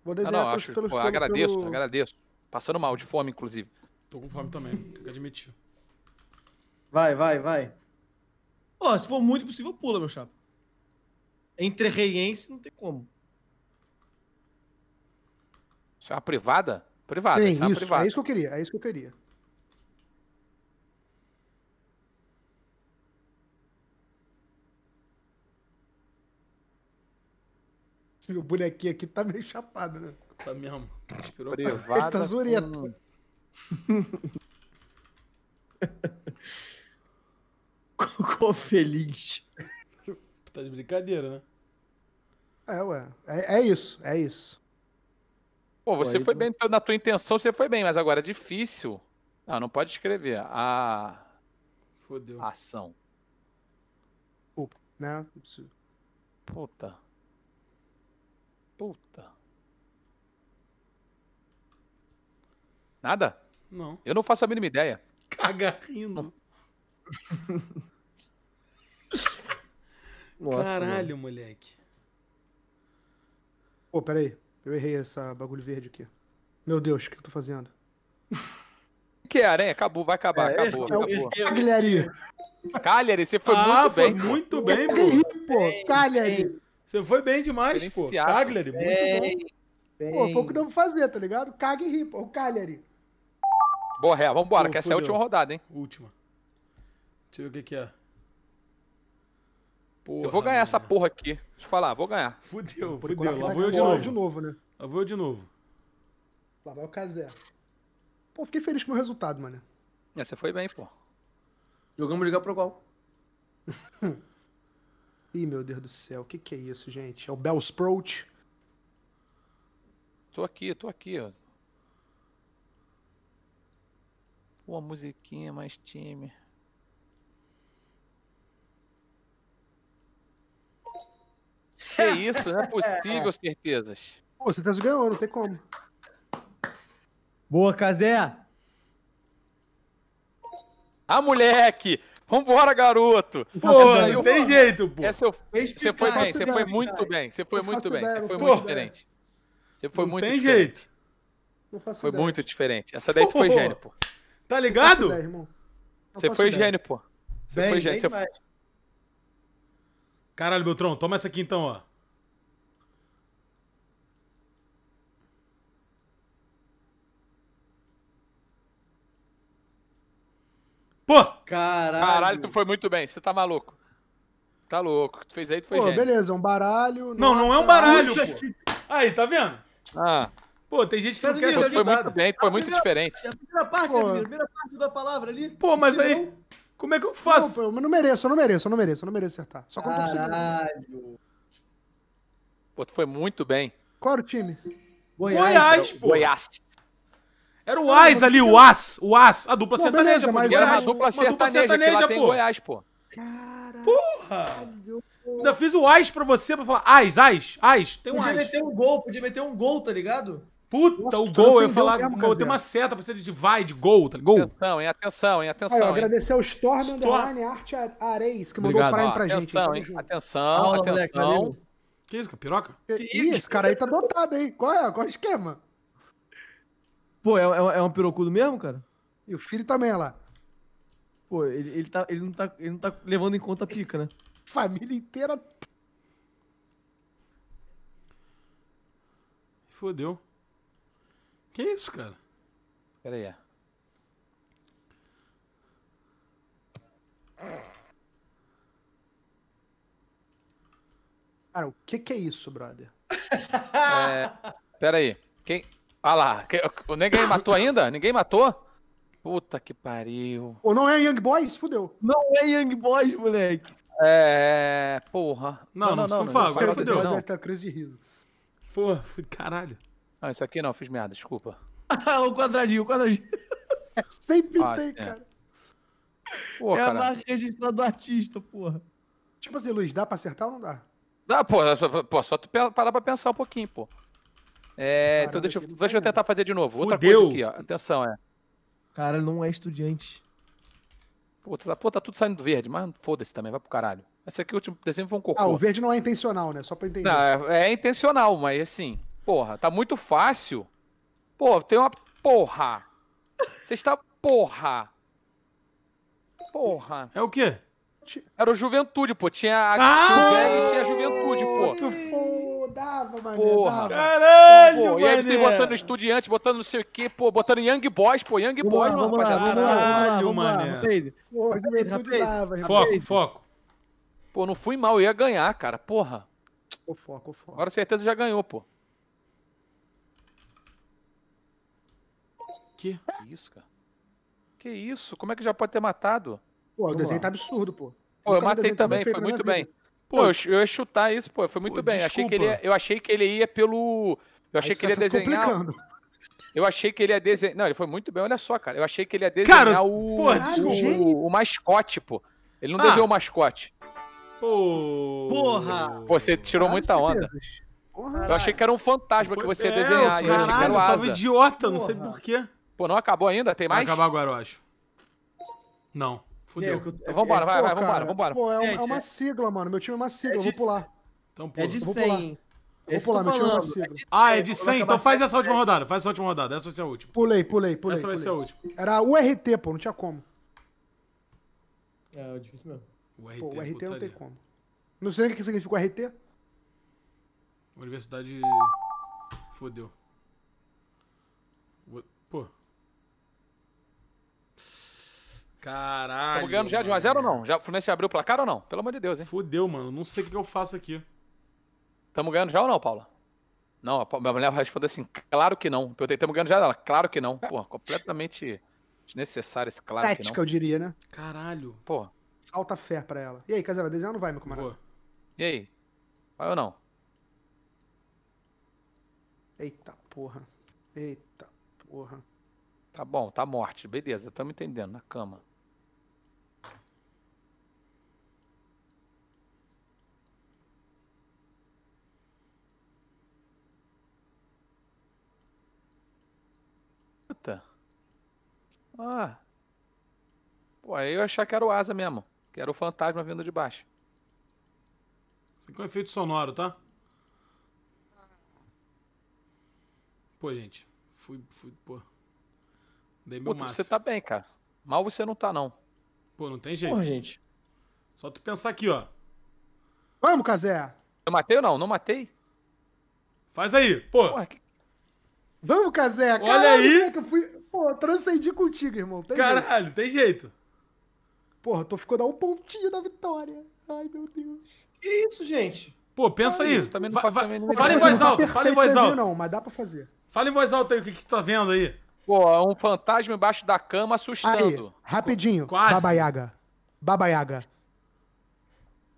Vou desenhar ah, não, acho, pelo, pô, pelo, agradeço, pelo...
agradeço. Passando mal, de fome, inclusive.
Tô com fome também, tenho que admitir. Vai, vai, vai. Ó, se for muito possível, pula, meu chapa. Entre reiense não tem como.
Isso é uma privada? Privada, Sim, isso, é, é privada. é isso que
eu queria, é isso que eu queria. Esse meu bonequinho aqui tá meio chapado, né?
Tá mesmo. Inspirou Privada Ele tá
Com... (laughs) Cocô feliz.
Tá de brincadeira, né? É, ué.
É, é isso, é isso.
Pô, você foi bem na tua intenção, você foi bem, mas agora é difícil. Não, ah, não pode escrever. A. Fodeu. Ação. Não, né Puta. Puta. Nada? Não. Eu não faço a mínima ideia. Caga rindo. (laughs)
Nossa, Caralho, mano. moleque. Pô, peraí. Eu errei essa bagulho verde aqui. Meu Deus, o que eu tô fazendo? (laughs)
que é aranha? Acabou, vai acabar, é, acabou. É, acabou. É, Cagliari. Cagliari, você foi ah, muito foi bem. muito bem, pô. Cagliari. Você foi bem demais, pô. Cagliari, muito é. bom.
Bem. Pô, foi o que deu pra fazer, tá ligado? Cague e ripa, O Cagliari.
Borré, vambora, pô, que essa é a última rodada, hein? Última. Deixa eu ver o que, que é. Porra, eu vou ganhar mano. essa porra aqui. Deixa eu falar, vou ganhar. Fudeu, fudeu. Lá vou eu de novo. de novo, né? Lá vou eu de novo.
Lá vai o Casé. Pô, fiquei feliz com o resultado, mano.
É, você foi bem, pô. Jogamos ligar igual pro
igual. (laughs) Ih, meu Deus do céu, o que, que é isso, gente? É o Bel
Sprout? Tô aqui, tô aqui, ó. Uma musiquinha é mais time. é (laughs) isso, não é possível, certezas.
Pô, certezas ganhou, não tem como.
Boa,
Casé!
Ah, moleque! Vambora, garoto! Pô, não tem jeito, pô. Essa eu... Você foi bem, você foi muito bem. Você foi muito bem, você foi muito diferente. Você foi muito diferente. Tem jeito. foi muito diferente. Essa daí tu foi gênio, pô. Tá ligado? Você foi gênio, pô. Você foi gênio. Caralho, Beltrão, toma essa aqui então, ó. Pô! Caralho. Caralho, tu foi muito bem. Você tá maluco. Tá louco. Tu fez aí, tu foi Pô, gênio.
beleza, um baralho. Não, não é um
baralho, pô. Aí, tá vendo? Ah. Pô, tem gente que não quer ser Foi muito bem, foi muito diferente. A
primeira parte, a primeira parte da palavra ali. Pô, mas aí. Como é que eu faço?
Não, pô, eu não mereço, eu não mereço, eu não mereço, eu não mereço acertar. Só quando
Caralho.
Pô, tu foi muito bem. Qual era o time? Goiás, Goiás pô. Goiás. Era o As ali, o As, o As, a dupla pô, sertaneja, beleza, pô. era uma dupla sertaneja, dupla sertaneja que lá pô. tem Goiás, pô. Caralho. Porra! Ainda fiz o As pra você pra falar As, As, As. Tem um podia
meter um gol, podia meter um gol, tá
ligado? Puta,
Nossa, o gol, eu ia falar, mesmo, tenho tem uma
seta pra você de vai, de gol, tá ligado? Atenção, hein, atenção, hein, atenção. Aí, agradecer ao
Storm, Storm. Underline Arte Areis, que mandou Obrigado. o Prime pra atenção,
gente. Hein? Atenção, Fala, atenção, atenção. que isso, piroca?
Que, que isso, esse cara aí tá dotado, hein? Qual é? Qual é o esquema?
Pô, é, é, é um pirocudo mesmo, cara? E o filho também, olha lá. Pô, ele, ele, tá, ele, não tá, ele não tá levando em conta a pica, né? (laughs) Família inteira.
Fodeu. Que isso, cara? Pera aí. É.
Cara, o que que é isso,
brother? (laughs) é, pera aí. Quem, ah lá, ninguém matou ainda? Ninguém matou? Puta que pariu.
Ou não é Young Boys? Fudeu. Não é Young
Boys, moleque. É. Porra. Não, não, não, não, não falar, agora fudeu. Não. Tá crise de riso. Pô, caralho. Não, isso aqui não, fiz merda, desculpa.
Ah, (laughs) o quadradinho, o quadradinho. É, sempre ah, tem, é. cara. Pô, é a marca registrada
do artista, porra. Tipo assim, Luiz, dá pra acertar ou não dá?
Dá, pô, só, pô, só tu parar pra pensar um pouquinho, pô. É, então deixa, eu, deixa eu tentar fazer de novo. Fudeu. Outra coisa aqui, ó. Atenção, é. Cara, não é estudiante. Pô, tá, pô, tá tudo saindo do verde, mas foda-se também, vai pro caralho. Esse aqui, é o último desenho foi um cocô. Ah, o verde não é intencional, né? Só pra entender. Não, é, é intencional, mas assim, porra, tá muito fácil. Pô, tem uma porra. Você está porra. Porra. É o quê? Era o Juventude, pô. Tinha a ah! tinha a Juventude, pô
dava, mano.
Porra. Dava. Caralho,
pô, mané. E aí tem botando estudiante, botando não sei o quê, pô, botando Young Boys, pô, Young vamos Boys, lá, mano, rapaziada. Caralho, lá, mané. Rapaz,
rapaz,
foco,
foco. Pô, não fui mal, eu ia ganhar, cara, porra. foco, foco. Agora certeza já ganhou, pô. Que? que isso, cara? Que isso? Como é que já pode ter matado? Pô, o desenho tá absurdo, pô. Pô, eu matei também, foi muito bem. Vida. Pô, eu, eu ia chutar isso, pô. Foi muito pô, bem. Achei que ele ia, eu achei que ele ia pelo. Eu achei Aí que ele ia tá desenhar. Complicando. Eu achei que ele ia desenhar. Não, ele foi muito bem, olha só, cara. Eu achei que ele ia desenhar cara, o... Porra, o... o... o mascote, pô. Ele não ah. desenhou o mascote. Pô. Porra! Pô, você tirou Caralho, muita onda. Porra, eu achei que era um fantasma foi... que você ia é, desenhar. É, eu achei que era o Asa. Eu tava idiota, porra. não sei porquê. Pô, não acabou ainda? Tem mais? Vai acabar agora, eu acho. Não. Fudeu. É, eu, então vambora, é, vai, pô, vai, vambora, vambora. Pô, é, é, uma
sigla, mano. Meu time é uma sigla, é então, é eu vou pular. Então, pula. É de 100. vou pular, meu time é uma sigla. É ah, é de 100? Então faz
essa última rodada, faz essa última rodada. Essa vai ser a última.
Pulei, pulei, pulei. Essa vai pulei. ser a última. Era URT, pô, não tinha como.
É, difícil mesmo. URT, pô, URT não tem
como. Não sei o que significa URT.
Universidade... Fodeu. Pô, Caralho. Estamos ganhando já de 1x0 ou não? Já, o Fluminense abriu o placar ou não? Pelo amor de Deus, hein? Fudeu, mano. Não sei o que eu faço aqui. Estamos ganhando já ou não, Paula? Não, a minha mulher vai responder assim, claro que não. Perguntei, estamos ganhando já ela, claro que não. É. Pô, completamente desnecessário esse claro Cética, que não. eu
diria, né? Caralho. Pô. Alta fé pra ela. E aí, Casava, desenhar ou não vai, meu camarada? Vou.
E aí? Vai ou não?
Eita porra. Eita porra.
Tá bom, tá morte. Beleza, estamos entendendo, na cama. Ah. Pô, aí eu achar que era o Asa mesmo. Que era o fantasma vindo de baixo. Isso aqui é um efeito sonoro, tá? Pô, gente. Fui, fui, pô. Dei meu Puta, máximo. você tá bem, cara. Mal você não tá, não. Pô, não tem jeito. Pô, gente. Só tu pensar aqui, ó.
Vamos, Casé.
Eu matei ou não? Não matei? Faz aí, pô. Porra, que...
Vamos, Casé. Olha aí. É que eu fui... Pô, transcendi contigo, irmão. Tem Caralho,
jeito. tem jeito. Porra, tu ficou
dar um pontinho da vitória. Ai, meu Deus.
Que isso, gente? Pô, pensa aí. Isso, tá tá também não fala em voz alta, fala em voz alta.
Não, mas dá pra fazer.
Fala em voz alta aí o que, que tu tá vendo aí. Pô, é um fantasma embaixo da cama assustando. Aí,
rapidinho. Quase. Babaiaga. Babaiaga.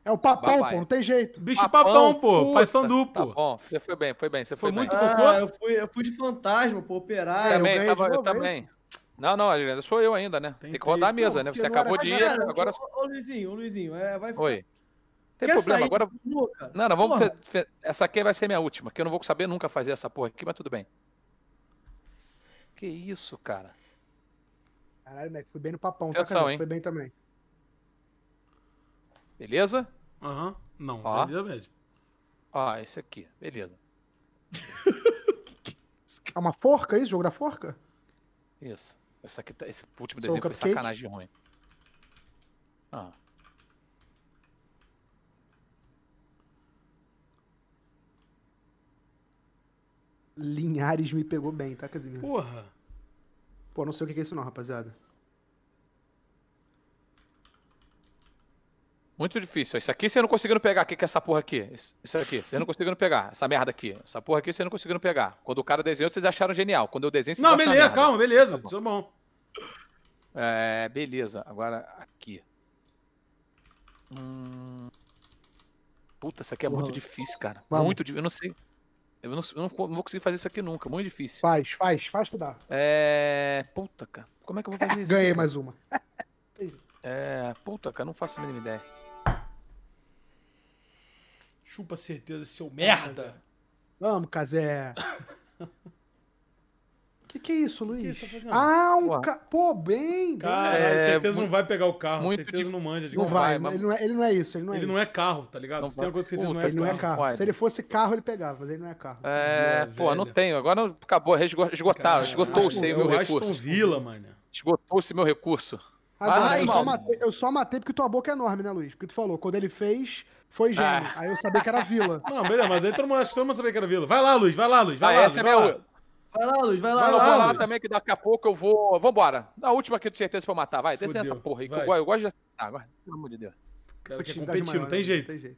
É o papão, Babai. pô, não tem
jeito. Bicho papão, papão pô, pai sandu, pô. Tá bom, você foi bem, foi bem, você foi, foi bem. muito cocô?
Ah, eu fui, eu fui de fantasma, pô, Operar. Também, eu, tava, eu é também.
Não, não, Adriana, sou eu ainda, né? Tem, tem que rodar a mesa, pô, né? Você acabou de ir, agora... Tipo,
ô, ô, Luizinho, ô, Luizinho, é, vai... Oi. Tem Quer problema, sair? agora...
Tá não, não, vamos... Fe... Fe... Essa aqui vai ser minha última, que eu não vou saber nunca fazer essa porra aqui, mas tudo bem. Que isso, cara.
Caralho, Mac, fui bem no papão, tá Atenção, tá, Foi bem também.
Beleza? Aham. Uhum. Não, Ó. beleza média. esse aqui. Beleza. (laughs)
É uma forca é isso? Jogo da forca?
Isso. Esse, aqui, tá, esse último desenho foi cupcake? sacanagem ruim. Ah.
Linhares me pegou bem, tá, Casimiro? Porra. Pô, não sei o que que é isso não, rapaziada.
Muito difícil. Isso aqui você não conseguindo pegar. O que, que é essa porra aqui? Isso aqui, você não conseguindo pegar. Essa merda aqui. Essa porra aqui você não conseguindo pegar. Quando o cara desenhou, vocês acharam genial. Quando eu desenho, vocês Não, beleza, calma, beleza. Tá bom. Isso é bom. É, beleza. Agora aqui. Hum... Puta, isso aqui é Porra. muito difícil, cara. Vamos. Muito difícil. Eu não sei. Eu não, eu não, vou conseguir fazer isso aqui nunca. Muito difícil. Faz, faz, faz que dá. É. Puta, cara.
Como é que eu vou (laughs) fazer isso? Ganhei mais uma.
é. Puta, cara, não faço a mínima ideia. Chupa certeza, seu merda!
Vamos, Casé! (laughs) que que é isso, Luiz? Que que tá ah, um carro. Pô, bem! Cara, É, certeza muito...
não vai pegar o carro, muito certeza não manja de carro. Não vai, mas... ele, não é, ele
não é isso, ele não é Ele isso. não é
carro, tá ligado? Não, tem alguma coisa que certeza não é ele Não é carro. Se ele
fosse carro, ele pegava, mas ele não é carro.
É, é pô, não tenho. Agora acabou, esgotaram, esgotou-se aí o meu recurso. Aston Villa, mano. Esgotou-se meu recurso. ah,
eu, só matei, porque tua boca é enorme, né, Luiz? Porque tu falou, quando ele fez, foi gêmeo. Ah. Aí eu sabia que era vila. (laughs) Não, beleza, mas aí todo
mundo, acho que todo mundo sabia que era vila. Vai lá, Luiz, vai lá, Luiz. Vai ah, lá, essa Luiz, é vai minha... lá. Vai lá, Luiz, vai lá. Vai lá, vou lá Luiz. também, que daqui a pouco eu vou. Vambora. A última aqui, de certeza, pra matar. Vai, desce essa porra aí. Que eu, eu gosto de. Ah, agora, pelo amor de Deus. Cara, que é competir, tem né? jeito. Não tem jeito.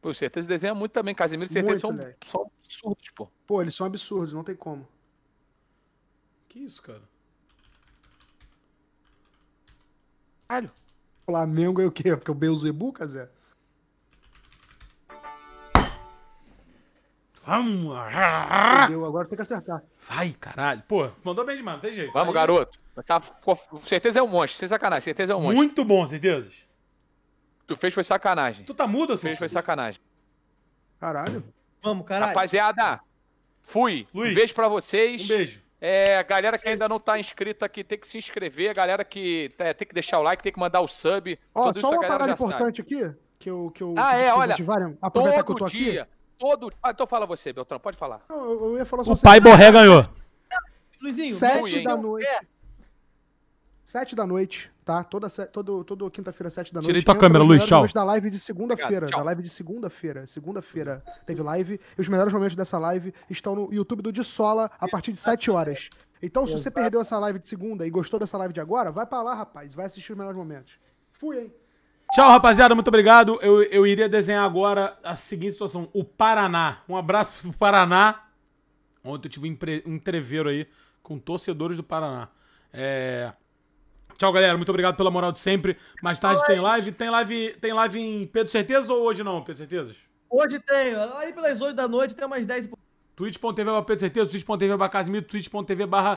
Pô, certeza desenha muito também. Casemiro, certeza, são, são
absurdos, pô. Pô, eles são absurdos, não tem como. Que isso, cara? Caralho. Flamengo é o quê? Porque é o Beuzebu, Zé?
Vamos!
Entendeu? Agora
tem que acertar.
Vai, caralho. Pô, mandou bem demais, não tem jeito. Vamos, Aí... garoto. com tá, certeza é um monstro, sem sacanagem. Certeza é um monstro. Muito bom, certezas. Tu fez foi sacanagem. Tu tá mudo assim? Fez foi sacanagem. Caralho. Vamos, caralho. Rapaziada, fui. Luiz, um beijo pra vocês. Um beijo. É, a galera que ainda não tá inscrita aqui tem que se inscrever, a galera que é, tem que deixar o like, tem que mandar o sub. Ó, só uma parada importante
sabe. aqui, que eu... Que eu ah, é, olha, várias, aproveitar todo que eu tô dia, aqui.
todo... Ah, então fala você, Beltrão, pode falar. Eu, eu ia falar o pai Borré ganhou. Luizinho, sete ruim, da noite. É. Sete da
noite, tá? Toda, todo, todo quinta-feira, sete da noite. Tirei tua Entra câmera, Luiz, tchau. da live de segunda-feira. Da live de segunda-feira. Segunda-feira teve live. E os melhores momentos dessa live estão no YouTube do Dissola a partir de sete horas. Então, se você perdeu essa live de segunda e gostou dessa live de agora, vai pra lá, rapaz. Vai assistir os melhores momentos. Fui, hein?
Tchau, rapaziada. Muito obrigado. Eu, eu iria desenhar agora a seguinte situação. O Paraná. Um abraço pro Paraná. Ontem eu tive um entreveiro aí com torcedores do Paraná. É... Tchau, galera. Muito obrigado pela moral de sempre. Mais tarde tem live. Tem live, tem live em Pedro certezas ou hoje não, Pedro Certezas? Hoje tem. Aí pelas 8 da noite tem umas 10 e twitch.tv barra Pedro Certeza, twitch.tv barra Casimiro, twitch.tv barra